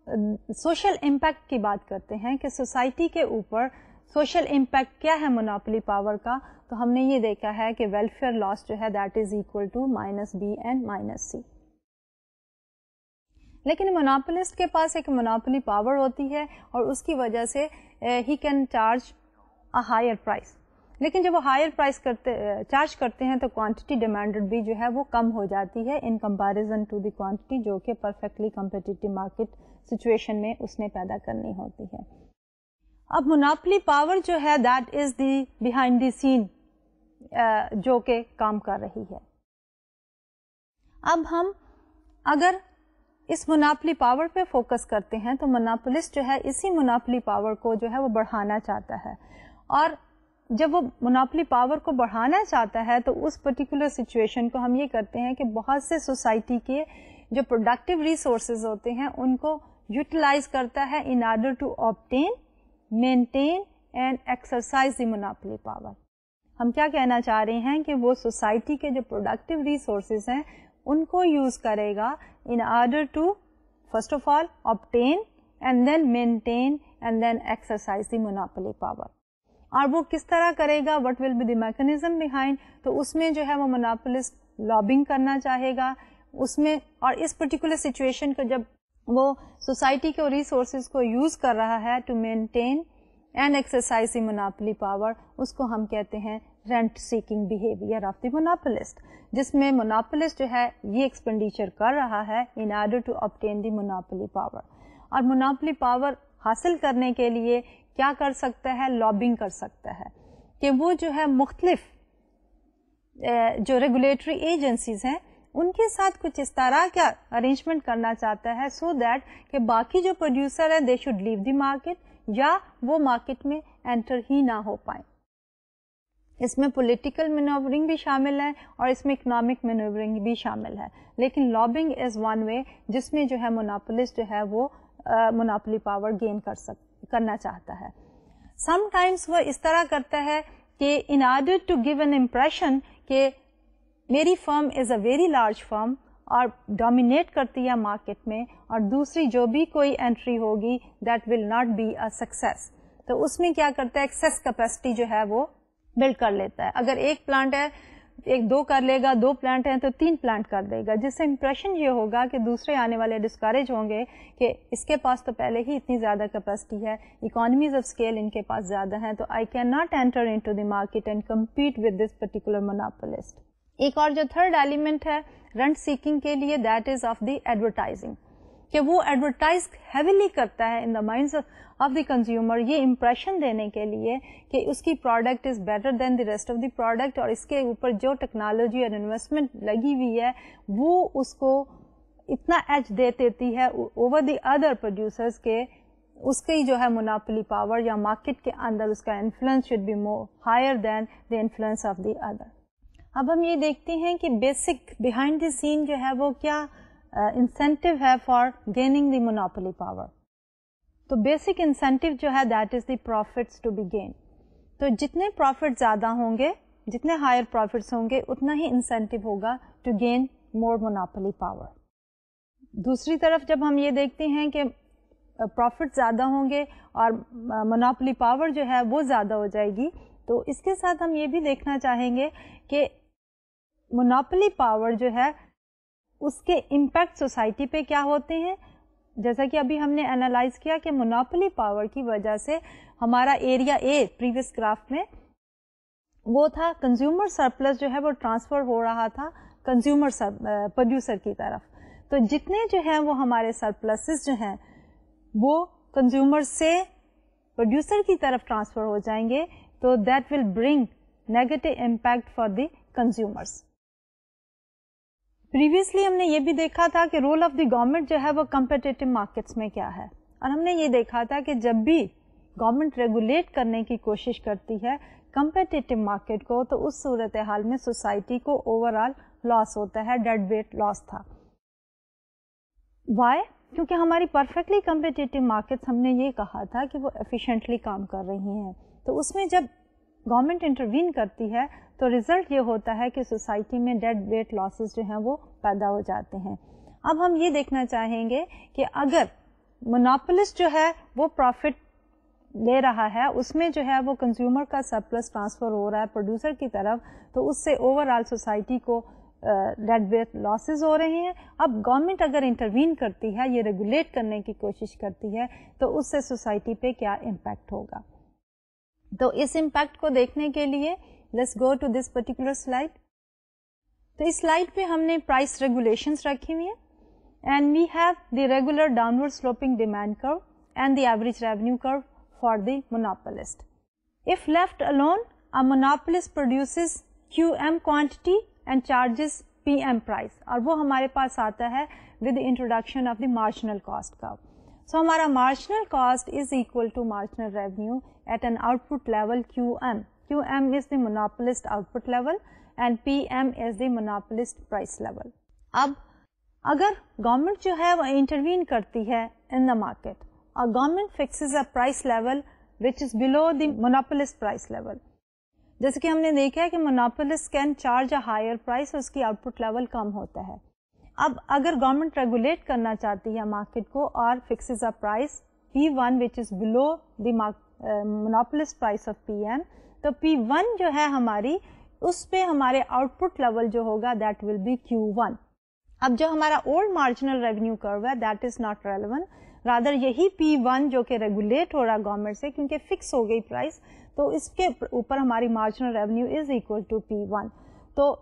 [SPEAKER 1] सोशल uh, इम्पैक्ट की बात करते हैं कि सोसाइटी के ऊपर सोशल इम्पैक्ट क्या है मोनोपली पावर का तो हमने ये देखा है कि वेलफेयर लॉस जो है that is equal to minus B and minus C लेकिन मोनोपलिस्ट के पास एक मोनोपली पावर होती है और उसकी वजह से ही can charge a higher price लेकिन जब वो हायर प्राइस करते चार्ज करते हैं तो क्वांटिटी डिमांडेड भी जो है वो कम हो जाती है in comparison to the quantity जो कि परफेक्टली कम्पिटिटिव मार्केट सिचुएशन में उसने पैदा करनी होती है अब मोनापली पावर जो है that is the behind the scene जो कि काम कर रही है अब हम अगर इस मोनापली पावर पे फोकस करते हैं तो मोनापलिस्ट जो है इसी मोनापली पावर को जो है वो बढ़ाना चाहता है और जब वो मोनोपली पावर को बढ़ाना चाहता है तो उस पर्टिकुलर सिचुएशन को हम ये करते हैं कि बहुत से सोसाइटी के जो प्रोडक्टिव रिसोर्सेज होते हैं उनको यूटिलाइज करता है in order to obtain maintain and exercise the monopoly power हम क्या कहना चाह रहे हैं कि वो सोसाइटी के जो प्रोडक्टिव रिसोर्सेज हैं उनको यूज करेगा in order to first of all obtain and then maintain and then exercise the monopoly power और वो किस तरह करेगा what will be the behind तो उसमें जो है वो मोनापोलिस्ट लॉबिंग करना चाहेगा उसमें और इस पर्टिकुलर सिचुएशन को जब वो सोसाइटी के रिसोर्सेज को यूज कर रहा है to maintain and exercise the monopoly power उसको हम कहते हैं rent seeking behaviour of the monopolist जिसमें मोनापोलिस्ट जो है ये एक्सपेंडिचर कर रहा है in order to obtain the monopoly power और मोनापली पावर हासिल करने के लिए क्या कर सकता है लॉबिंग कर सकता है कि वो जो है मुख्तलिफ जो रेगुलेटरी एजेंसीज हैं उनके साथ कुछ इस तरह का अरेंजमेंट करना चाहता है सो so दैट कि बाकी जो प्रोड्यूसर हैं they should leave the market या वो मार्केट में एंटर ही ना हो पाए इसमें पॉलिटिकल मनोवरिंग भी शामिल है और इसमें इकोनॉमिक मनोवरिंग भी शामिल है लेकिन लॉबिंग इज़ वन वे जिसमें जो है मोनापोलिस्ट जो है वो मोनापोली पावर गेन कर सकते करना चाहता है समटाइम्स वो इस तरह करता है कि in order to give an impression कि मेरी firm is a very large firm और डोमिनेट करती है मार्केट में और दूसरी जो भी कोई एंट्री होगी that will not be a success तो उसमें क्या करता है एक्सेस कैपेसिटी जो है वो बिल्ड कर लेता है अगर एक प्लांट है एक दो कर लेगा दो प्लांट हैं तो तीन प्लांट कर देगा जिससे इंप्रेशन ये होगा कि दूसरे आने वाले डिस्करेज होंगे कि इसके पास तो पहले ही इतनी ज़्यादा कैपेसिटी है इकोनॉमीज ऑफ स्केल इनके पास ज़्यादा है तो I can not enter into the market and compete with this particular monopolist एक और जो थर्ड एलिमेंट है रंट सीकिंग के लिए that is of the advertising कि वो एडवर्टाइज हैविली करता है in the mind of the consumer ये इम्प्रेशन देने के लिए कि उसकी product is better than the rest of the product और इसके ऊपर जो टेक्नोलॉजी और इन्वेस्टमेंट लगी हुई है वो उसको इतना एच दे देती है ओवर द अदर प्रोड्यूसर्स के उसकी जो है मोनापली पावर या मार्केट के अंदर उसका influence should be more higher than the influence of the other अब हम ये देखते हैं कि बेसिक बिहाइंड द सीन जो है वो क्या इंसेंटिव uh, है for gaining the monopoly power तो बेसिक इंसेंटिव जो है that is the profits to be gain तो जितने प्रॉफिट ज़्यादा होंगे जितने हायर प्रॉफिट्स होंगे उतना ही इंसेंटिव होगा to gain more monopoly power दूसरी तरफ जब हम ये देखते हैं कि प्रॉफिट uh, ज़्यादा होंगे और मोनापली uh, पावर जो है वो ज़्यादा हो जाएगी तो इसके साथ हम ये भी देखना चाहेंगे कि मोनापली पावर जो है उसके इम्पैक्ट सोसाइटी पे क्या होते हैं जैसा कि अभी हमने एनालाइज किया कि मोनोपोली पावर की वजह से हमारा एरिया ए प्रीवियस ग्राफ में वो था कंज्यूमर सरप्लस जो है वो ट्रांसफर हो रहा था कंज्यूमर प्रोड्यूसर की तरफ तो जितने जो हैं वो हमारे सरप्लस जो हैं वो कंज्यूमर से प्रोड्यूसर की तरफ ट्रांसफर हो जाएंगे तो that will bring negative impact for the consumers previously हमने ये भी देखा था कि रोल ऑफ द गवर्नमेंट जो है वो कम्पटेटिव मार्केट्स में क्या है और हमने ये देखा था कि जब भी गवर्नमेंट रेगुलेट करने की कोशिश करती है कंपेटेटिव मार्केट को तो उस सूरत हाल में सोसाइटी को ओवरऑल लॉस होता है डेड वेट लॉस था वाई क्योंकि हमारी परफेक्टली कम्पिटेटिव मार्केट्स हमने ये कहा था कि वो एफिशेंटली काम कर रही हैं तो उसमें जब गवर्नमेंट इंटरवीन करती है तो रिज़ल्ट ये होता है कि सोसाइटी में डेड वेट लॉसेस जो हैं वो पैदा हो जाते हैं अब हम ये देखना चाहेंगे कि अगर मोनोपोलिस्ट जो है वो प्रॉफिट ले रहा है उसमें जो है वो कंज्यूमर का सरप्लस ट्रांसफ़र हो रहा है प्रोड्यूसर की तरफ तो उससे ओवरऑल सोसाइटी को डेड वेट लॉसेज हो रहे हैं अब गवर्नमेंट अगर इंटरवीन करती है ये रेगुलेट करने की कोशिश करती है तो उससे सोसाइटी पे क्या इम्पैक्ट होगा तो इस इम्पैक्ट को देखने के लिए let's go to this particular slide to slide pe humne price regulations rakhi hui and we have the regular downward sloping demand curve and the average revenue curve for the monopolist if left alone a monopolist produces qm quantity and charges pm price aur wo hamare paas aata with the introduction of the marginal cost curve so hamara marginal cost is equal to marginal revenue at an output level qm QM is the monopolist output level and PM is the monopolist price level. अब अगर गवर्नमेंट जो है वो इंटरवीन करती है इन द मार्केट और government fixes a price level which is below the monopolist price level जैसे कि हमने देखा है कि monopolist can charge a higher price उसकी आउटपुट लेवल कम होता है अब अगर गवर्नमेंट रेगुलेट करना चाहती है मार्केट को और fixes a price P one which is below the monopolist price of P M तो P1 जो है हमारी उस पर हमारे आउटपुट लेवल जो होगा दैट विल बी Q1 अब जो हमारा ओल्ड मार्जिनल रेवेन्यू कर्व है that is not relevant rather यही P1 जो कि रेगुलेट हो रहा है गवर्नमेंट से क्योंकि फिक्स हो गई प्राइस तो इसके ऊपर हमारी marginal revenue is equal to P1 तो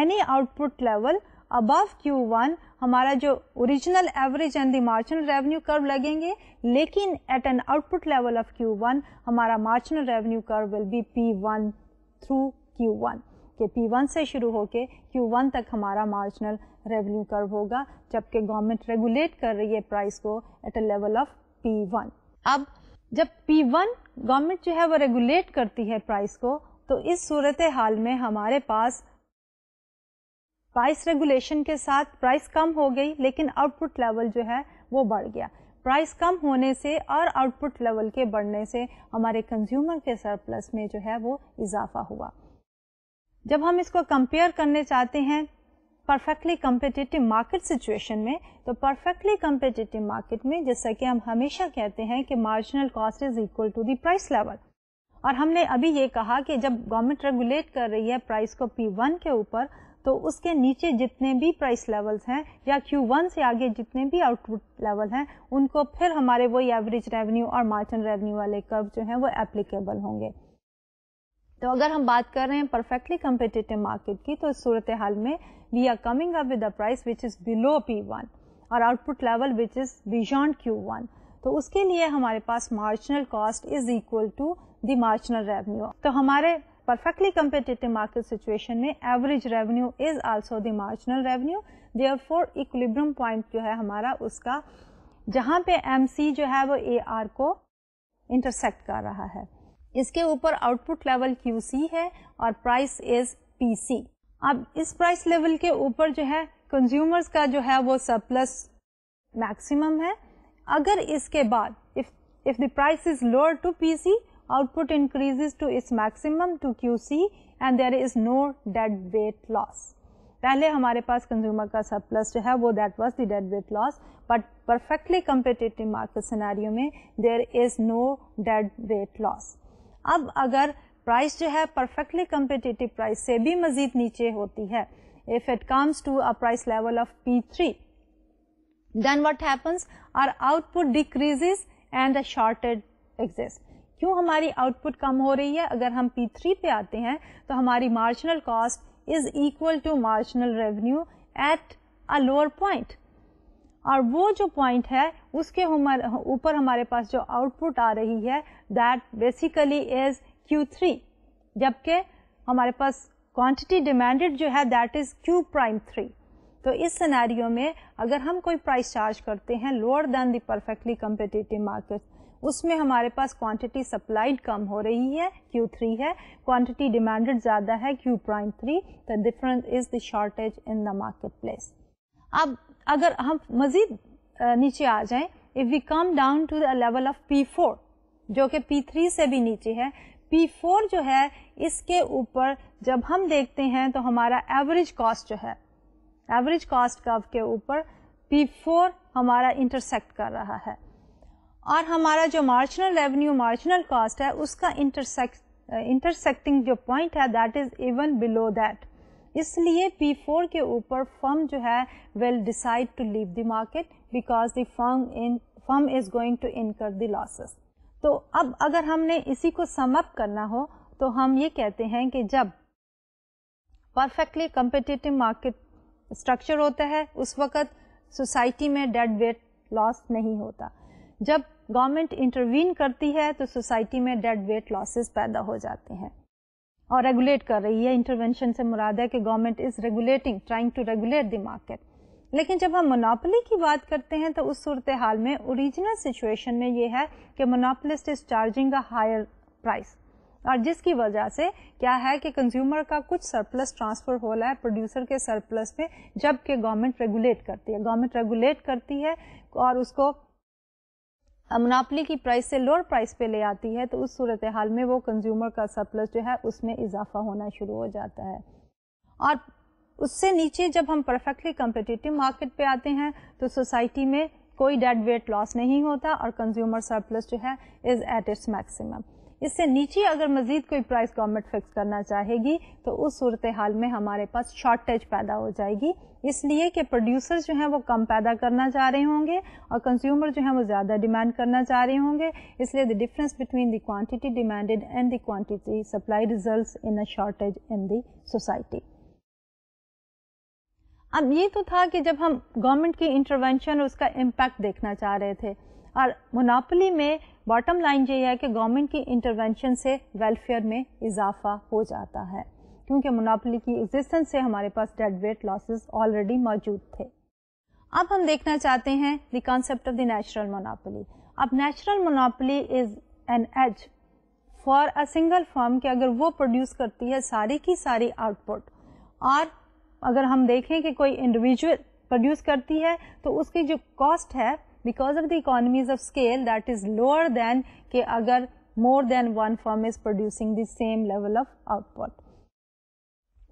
[SPEAKER 1] any output level above Q1 हमारा जो original average and the marginal revenue curve लगेंगे लेकिन at an output level of Q1 हमारा marginal revenue curve will be P1 through Q1 के P1 से शुरू होके Q1 तक हमारा मार्जिनल रेवेन्यू कर्व होगा जबकि गवर्नमेंट रेगुलेट कर रही है प्राइस को at a level of P1 अब जब P1 गवर्नमेंट जो है वो रेगुलेट करती है प्राइस को तो इस सूरत हाल में हमारे पास प्राइस रेगुलेशन के साथ प्राइस कम हो गई लेकिन आउटपुट लेवल जो है वो बढ़ गया प्राइस कम होने से और आउटपुट लेवल के बढ़ने से हमारे कंज्यूमर के सरप्लस में जो है वो इजाफा हुआ जब हम इसको कंपेयर करने चाहते हैं परफेक्टली कम्पिटिटिव मार्केट सिचुएशन में तो परफेक्टली कम्पिटिटिव मार्केट में जैसा कि हम हमेशा कहते हैं कि marginal cost is equal to the price level और हमने अभी ये कहा कि जब गवर्नमेंट रेगुलेट कर रही है प्राइस को वन के ऊपर तो उसके नीचे जितने भी प्राइस लेवल्स हैं या Q1 से आगे जितने भी आउटपुट लेवल हैं उनको फिर हमारे वही एवरेज रेवेन्यू और मार्जिन रेवेन्यू वाले कर्व जो हैं वो एप्लीकेबल होंगे तो अगर हम बात कर रहे हैं परफेक्टली कम्पिटिटिव मार्केट की तो इस सूरत हाल में we are coming up with the price which is below P और output level which is beyond Q तो उसके लिए हमारे पास marginal cost is equal to the marginal revenue तो हमारे perfectly competitive market situation में average revenue is also the marginal revenue therefore equilibrium point जो है हमारा उसका जहाँ पे MC जो है वो AR को इंटरसेक्ट कर रहा है इसके ऊपर आउटपुट लेवल QC है और प्राइस इज PC अब इस प्राइस लेवल के ऊपर जो है कंज्यूमर्स का जो है वो सरप्लस मैक्सिमम है अगर इसके बाद if if the price is lower to PC output increases to its maximum to QC and there is no dead weight loss. पहले हमारे पास कंज्यूमर का सरप्लस जो है वो that was the dead weight loss but perfectly competitive market scenario में there is no dead weight loss अब अगर प्राइस जो है परफेक्टली कम्पिटिटिव प्राइस से भी मजीद नीचे होती है if it comes to a price level of P three then what happens our output decreases and क्यों हमारी आउटपुट कम हो रही है अगर हम P3 पे आते हैं तो हमारी marginal cost is equal to marginal revenue at a lower point और वो जो पॉइंट है उसके ऊपर हमारे पास जो आउटपुट आ रही है दैट बेसिकली इज Q3 जबकि हमारे पास क्वांटिटी डिमांडेड जो है that is Q prime three तो इस सिनेरियो में अगर हम कोई प्राइस चार्ज करते हैं lower than the perfectly competitive market उसमें हमारे पास क्वांटिटी सप्लाइड कम हो रही है क्यू थ्री है क्वांटिटी डिमांडेड ज़्यादा है Q prime three the difference is the shortage in the market place अब अगर हम मज़ीद नीचे आ जाए if we come down to the level of P four जो कि पी थ्री से भी नीचे है पी फोर जो है इसके ऊपर जब हम देखते हैं तो हमारा एवरेज कॉस्ट जो है एवरेज कॉस्ट कर्व के ऊपर पी फोर हमारा इंटरसेक्ट कर रहा है और हमारा जो मार्जिनल रेवेन्यू मार्जिनल कॉस्ट है उसका इंटरसेक्ट इंटरसेक्टिंग जो पॉइंट है that is even below that इसलिए पी फोर के ऊपर फर्म जो है will decide to leave the market because the firm in firm is going to incur the losses तो अब अगर हमने इसी को समअप करना हो तो हम ये कहते हैं कि जब परफेक्टली कम्पिटिटिव मार्केट स्ट्रक्चर होता है उस वक्त सोसाइटी में डेड वेट लॉस नहीं होता जब गवर्नमेंट इंटरवीन करती है तो सोसाइटी में डेड वेट लॉसेस पैदा हो जाते हैं और रेगुलेट कर रही है इंटरवेंशन से मुराद है कि government is regulating trying to regulate the market लेकिन जब हम मोनोपली की बात करते हैं तो उस सूरत हाल में ओरिजिनल सिचुएशन में ये है कि monopolist is charging a higher price और जिसकी वजह से क्या है कि कंज्यूमर का कुछ सरप्लस ट्रांसफर हो रहा है प्रोड्यूसर के सरप्लस में जबकि गवर्नमेंट रेगुलेट करती है गवर्नमेंट रेगुलेट करती है और उसको मुनापली की प्राइस से लोअर प्राइस पे ले आती है तो उस सूरत हाल में वो कंज्यूमर का सरप्लस जो है उसमें इजाफा होना शुरू हो जाता है और उससे नीचे जब हम परफेक्टली कम्पिटिटिव मार्केट पे आते हैं तो सोसाइटी में कोई डेड वेट लॉस नहीं होता और कंज्यूमर सरप्लस जो है इज़ एट इट्स मैक्सिमम इससे नीचे अगर मजीद कोई प्राइस गवर्नमेंट फिक्स करना चाहेगी तो उस सूरत हाल में हमारे पास शॉर्टेज पैदा हो जाएगी इसलिए कि प्रोड्यूसर्स जो हैं वो कम पैदा करना चाह रहे होंगे और कंज्यूमर जो हैं वो ज़्यादा डिमांड करना चाह रहे होंगे इसलिए the difference between the quantity demanded and the quantity supply result in a shortage in the society अब ये तो था कि जब हम गवर्नमेंट की इंटरवेंशन और उसका इम्पैक्ट देखना चाह रहे थे और मोनापली में बॉटम लाइन ये है कि गवर्नमेंट की इंटरवेंशन से वेलफेयर में इजाफा हो जाता है क्योंकि मोनोपली की एग्जिस्टेंस से हमारे पास डेड वेट लॉसेज ऑलरेडी मौजूद थे अब हम देखना चाहते हैं the concept of the natural monopoly अब natural monopoly is an edge for a single firm कि अगर वो प्रोड्यूस करती है सारी की सारी आउटपुट और अगर हम देखें कि कोई इंडिविजुअल प्रोड्यूस करती है तो उसकी जो कॉस्ट है because of the economies of scale that is lower than कि अगर more than one firm is producing the same level of output.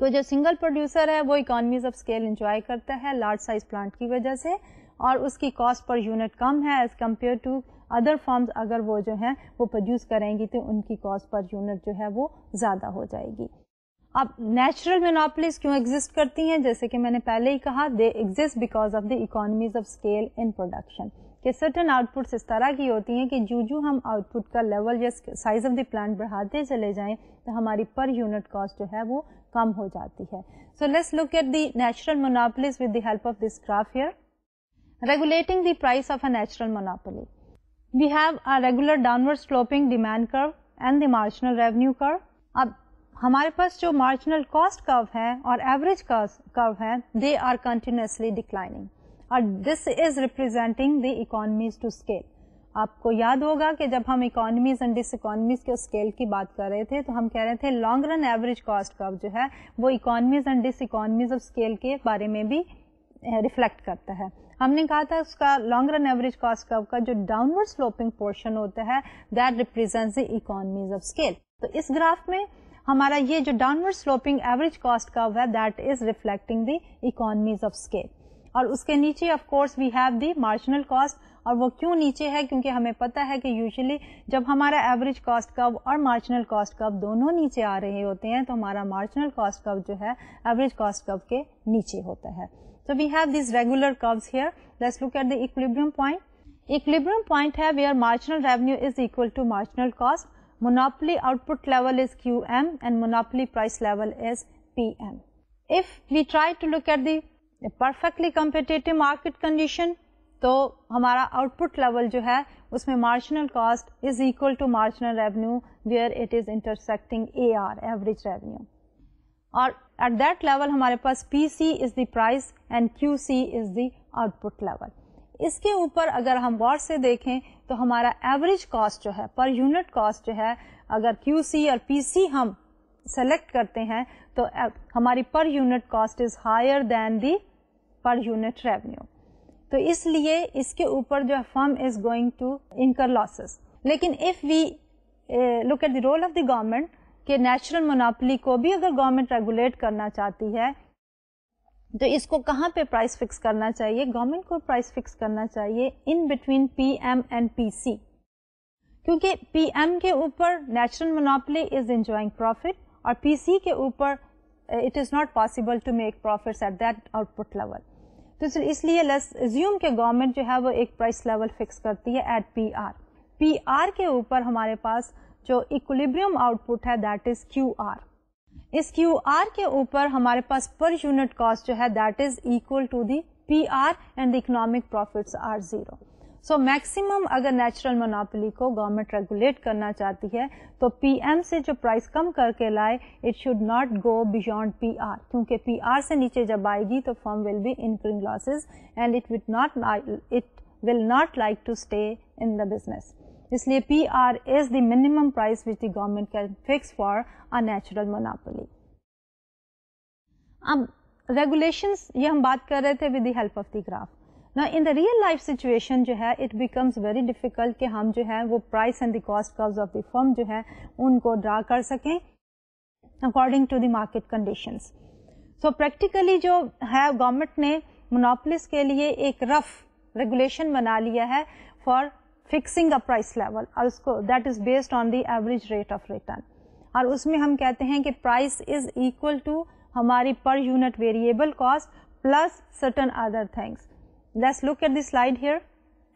[SPEAKER 1] तो जो सिंगल प्रोड्यूसर है वो इकोनॉमीज ऑफ स्केल इंजॉय करता है लार्ज साइज प्लांट की वजह से और उसकी कॉस्ट पर यूनिट कम है as compared to other firms अगर वो जो है वो प्रोड्यूस करेंगी तो उनकी कॉस्ट पर यूनिट जो है वो ज़्यादा हो जाएगी अब नेचुरल मोनोपलीज क्यों एग्जिस्ट करती हैं जैसे कि मैंने पहले ही कहा they exist because of the economies of scale in production कि सर्टन आउटपुट्स इस तरह की होती हैं कि जू जू हम आउटपुट का लेवल या साइज ऑफ द प्लांट बढ़ाते चले जाएं तो हमारी पर यूनिट कॉस्ट जो है वो कम हो जाती है so let's look at the natural monopolies with the help of this graph here regulating the price of a natural monopoly. We have a regular downward sloping demand curve and the marginal revenue curve. अब हमारे पास जो मार्जिनल कॉस्ट कर्व है और एवरेज कर्व है दे आर कंटिन्यूसली डिक्लाइनिंग और this is representing the economies to scale आपको याद होगा कि जब हम इकोनॉमीज एंड डिस इकोनॉमीज के स्केल की बात कर रहे थे तो हम कह रहे थे long run average cost curve जो है वो economies and diseconomies of scale के बारे में भी रिफ्लेक्ट eh, करता है हमने कहा था उसका long run average cost curve का जो डाउनवर्ड स्लोपिंग पोर्शन होता है that represent the economies of scale तो इस ग्राफ में हमारा ये जो downward sloping average cost curve है that is reflecting the economies of scale और उसके नीचे of course we have the marginal cost और वो क्यों नीचे है क्योंकि हमें पता है कि यूजली जब हमारा एवरेज कॉस्ट कर्व और मार्जिनल कॉस्ट कब दोनों नीचे आ रहे होते हैं तो हमारा मार्जिनल कॉस्ट कर्व जो है एवरेज कॉस्ट कर्व के नीचे होता है so we have this regular curves here let's look at the equilibrium point equilibrium point है where marginal revenue is equal to marginal cost monopoly output level is QM and monopoly price level is PM. If we try to look at the perfectly competitive market condition, तो हमारा आउटपुट लेवल जो है उसमें marginal cost is equal to marginal revenue where it is intersecting A R average revenue और एट दैट लेवल हमारे पास P C is the price and Q C is the output level इसके ऊपर अगर हम गौर से देखें तो हमारा एवरेज कॉस्ट जो है पर यूनिट कॉस्ट जो है अगर QC और PC हम सेलेक्ट करते हैं तो हमारी per unit cost is higher than the per unit revenue तो इसलिए इसके ऊपर जो है firm is going to incur losses लेकिन if we look at the role of the government के नेचुरल मोनोपली को भी अगर गवर्नमेंट रेगुलेट करना चाहती है तो इसको कहाँ पे प्राइस फिक्स करना चाहिए गवर्नमेंट को प्राइस फिक्स करना चाहिए in between P M and P C क्योंकि पी एम के ऊपर natural monopoly is enjoying profit और पी सी के ऊपर it is not possible to make profit at that output level तो इसलिए लेस के गवर्नमेंट जो है वो एक प्राइस लेवल फिक्स करती है at P R P R के ऊपर हमारे पास जो इक्वलिब्रियम आउटपुट है दैट इज़ क्यू आर इस क्यू आर के ऊपर हमारे पास पर यूनिट कॉस्ट जो है that is equal to the P R and the economic profits are zero so maximum अगर नेचुरल मोनोपोली को गवर्नमेंट रेगुलेट करना चाहती है तो पीएम से जो प्राइस कम करके लाए it should not go beyond PR क्योंकि पीआर से नीचे जब आएगी तो firm will be incurring losses and it wit not it will not like to stay in the business इसलिए P R is the minimum price which the government can fix for a natural monopoly अब रेगुलेशंस ये हम बात कर रहे थे with the help of the graph ना in the real life situation जो है इट बिकम्स वेरी डिफिकल्ट कि हम जो है वो price and the cost curves of the firm जो है उनको ड्रा कर सकें according to the market conditions so practically जो है गवर्नमेंट ने मोनोपोलिस के लिए एक रफ रेगुलेशन बना लिया है for Fixing a price level, और उसको that is based on the average rate of return और उसमें हम price is equal to is per unit variable cost plus certain other things. Let's look at the slide here.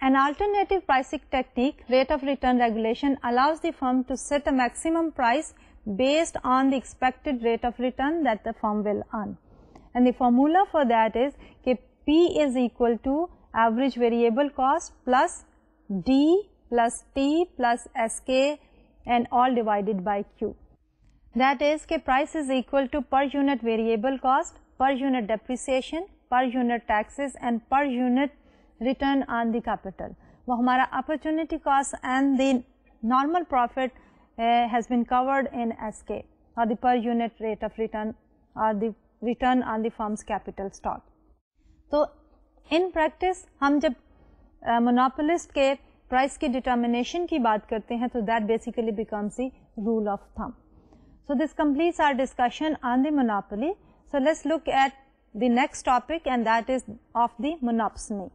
[SPEAKER 1] An alternative pricing technique, rate of return regulation, allows the firm to set a maximum price based on the expected rate of return that the firm will earn. And the formula for that is K P is equal to average variable cost plus D plus T plus SK and all divided by Q. That is, K price is equal to per unit variable cost, per unit depreciation, per unit taxes and per unit return on the capital. वो हमारा opportunity cost and the normal profit uh, has been covered in SK or the per unit rate of return or the return on the firm's capital stock. So, in practice हम जब मोनोपोलिस्ट के प्राइस के डिटर्मिनेशन की बात करते हैं तो that basically becomes the rule of thumb so this complete our discussion on the monopoly so let's look at the next topic and that is of the monopsony.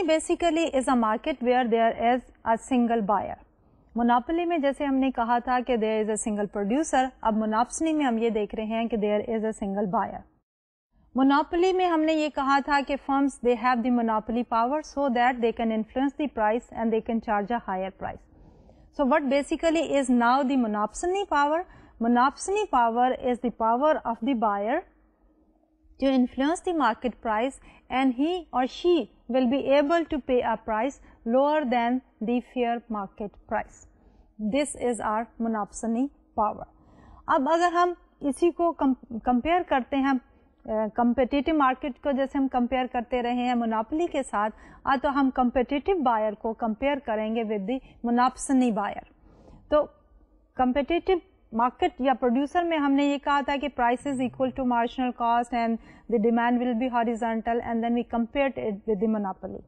[SPEAKER 1] A basically is a market where there there a single buyer monopoly में जैसे हमने कहा था कि there is a single producer अब मोनोप्सनी में हम ये देख रहे हैं कि there is a single buyer मोनापली में हमने ये कहा था कि firms they have the power so that they can influence the price and they can charge a higher price so what basically is now the monopsony power monopsony power is the power of the buyer to influence the market price and he और she will be able to pay a price lower than the fair market price this is our monopsony power अब अगर हम इसी को कंपेयर करते हैं कंपेटिटिव मार्केट को जैसे हम कंपेयर करते रहे हैं मोनापली के साथ आ हाँ, तो हम कम्पटिटिव बायर को कंपेयर करेंगे विद दी मुनापसनी बायर तो कम्पटिटिव मार्केट या प्रोड्यूसर में हमने ये कहा था कि price is equal to marginal cost and the demand will be horizontal and then we compare it with the monopoly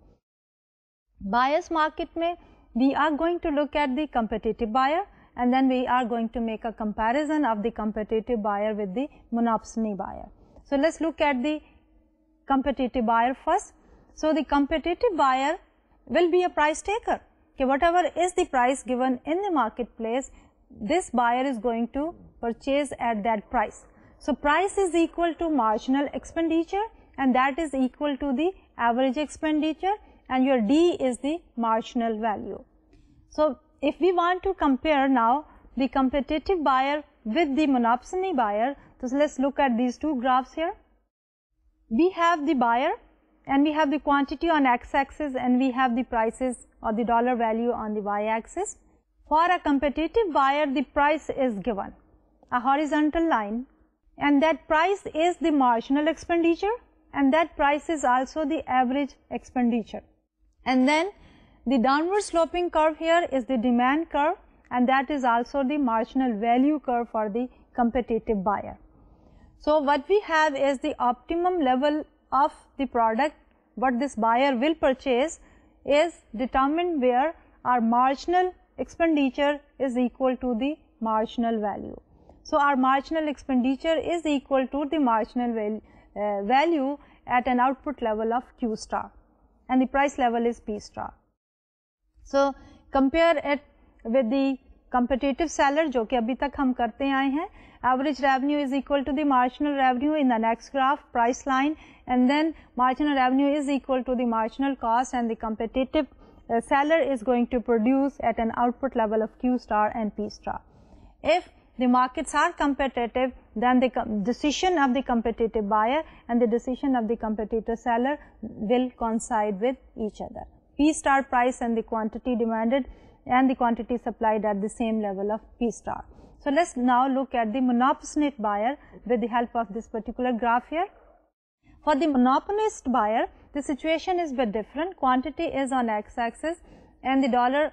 [SPEAKER 1] buyers market में we are going to look at the competitive buyer and then we are going to make a comparison of the competitive buyer with the monopsony buyer. So, let us look at the competitive buyer first. So, the competitive buyer will be a price taker. Okay, whatever is the price given in the marketplace, this buyer is going to purchase at that price. So, price is equal to marginal expenditure and that is equal to the average expenditure and your D is the marginal value. So, if we want to compare now the competitive buyer with the monopsony buyer, so, let us look at these two graphs here. We have the buyer and we have the quantity on x axis and we have the prices or the dollar value on the y axis. For a competitive buyer, the price is given, a horizontal line and that price is the marginal expenditure and that price is also the average expenditure. And then the downward sloping curve here is the demand curve and that is also the marginal value curve for the competitive buyer. So, what we have is the optimum level of the product what this buyer will purchase is determined where our marginal expenditure is equal to the marginal value. So, our marginal expenditure is equal to the marginal val uh, value at an output level of Q star and the price level is P star. So, compare it with the competitive seller जो कि अभी तक हम करते आए average revenue is equal to the marginal revenue in the next graph price line and then marginal revenue is equal to the marginal cost and the competitive uh, seller is going to produce at an output level of Q star and P star. If the markets are competitive, then the decision of the competitive buyer and the decision of the competitor seller will coincide with each other. P star price and the quantity demanded and the quantity supplied at the same level of P star. So, let us now look at the monopolist buyer with the help of this particular graph here. For the monopolist buyer, the situation is bit different. Quantity is on x axis and the dollar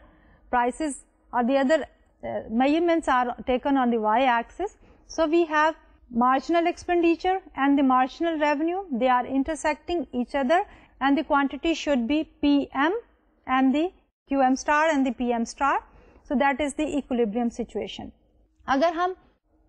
[SPEAKER 1] prices or the other uh, measurements are taken on the y axis. So, we have marginal expenditure and the marginal revenue, they are intersecting each other and the quantity should be P m and the QM star and the PM star. So that is the equilibrium situation. Agar hum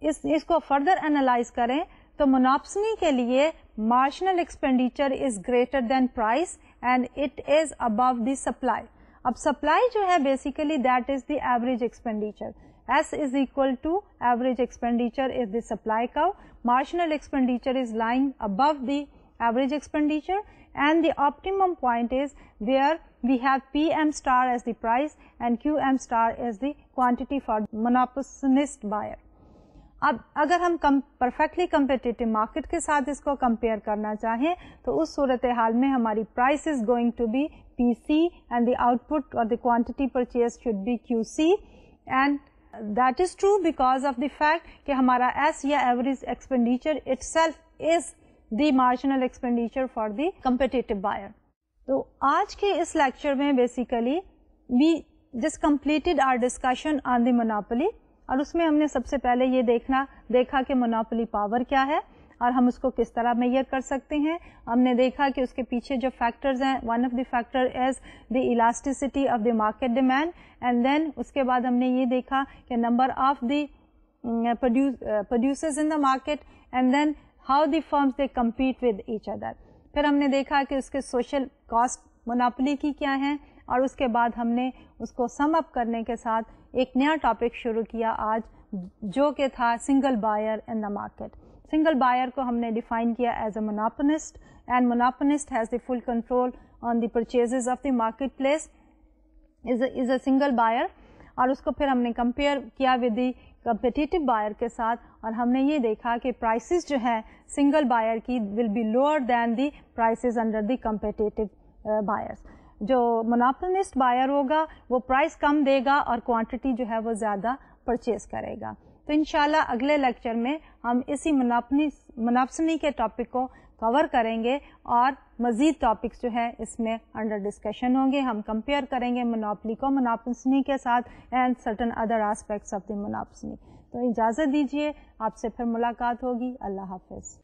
[SPEAKER 1] is, isko further analyze karein, to monopsony ke liye marginal expenditure is greater than price and it is above the supply. Ab supply jo hai basically that is the average expenditure. S is equal to average expenditure is the supply curve. Marginal expenditure is lying above the average expenditure and the optimum point is where we have Pm star as the price and Qm star as the quantity for monopolist buyer. अब अगर हम कम परफेक्टली कम्पिटिटिव मार्केट के साथ इसको कंपेयर करना चाहें तो उस सूरत हाल में हमारी price is going to be P C and the output और the quantity purchase should be Q C and that is true because of the fact कि हमारा एस या average expenditure itself is the marginal expenditure for तो आज के इस लेक्चर में basically we just completed our discussion on the monopoly और उसमें हमने सबसे पहले ये देखना देखा कि मोनोपोली पावर क्या है और हम उसको किस तरह मैयर कर सकते हैं हमने देखा कि उसके पीछे जो फैक्टर्स हैं one of the factor is the elasticity of the market demand and then उसके बाद हमने ये देखा कि number of the producers in the market and then how the firms they compete with each other फिर हमने देखा कि उसके सोशल कॉस्ट मोनापली की क्या है और उसके बाद हमने उसको सम अप करने के साथ एक नया टॉपिक शुरू किया आज जो कि था single buyer in the market single buyer को हमने डिफाइन किया as a monopsonist and monopsonist has the full control on the purchases of the market place is a single buyer और उसको फिर हमने कंपेयर किया विद दी कम्पटिटिव बायर के साथ और हमने ये देखा कि प्राइसेस जो हैं सिंगल बायर की will be lower than the price under the competitive buyers जो मोनापनिस्ट बायर होगा वो प्राइस कम देगा और क्वांटिटी जो है वो ज़्यादा परचेज करेगा तो इन अगले लेक्चर में हम इसी मुनापनी मुनापसनी के टॉपिक को कवर करेंगे और मज़ीद टॉपिक्स जो है इसमें अंडर डिस्कशन होंगे हम कंपेयर करेंगे मोनोपली को मोनापसनी के साथ and certain other aspects of the monopsony तो इजाज़त दीजिए आपसे फिर मुलाकात होगी अल्लाह हाफिज़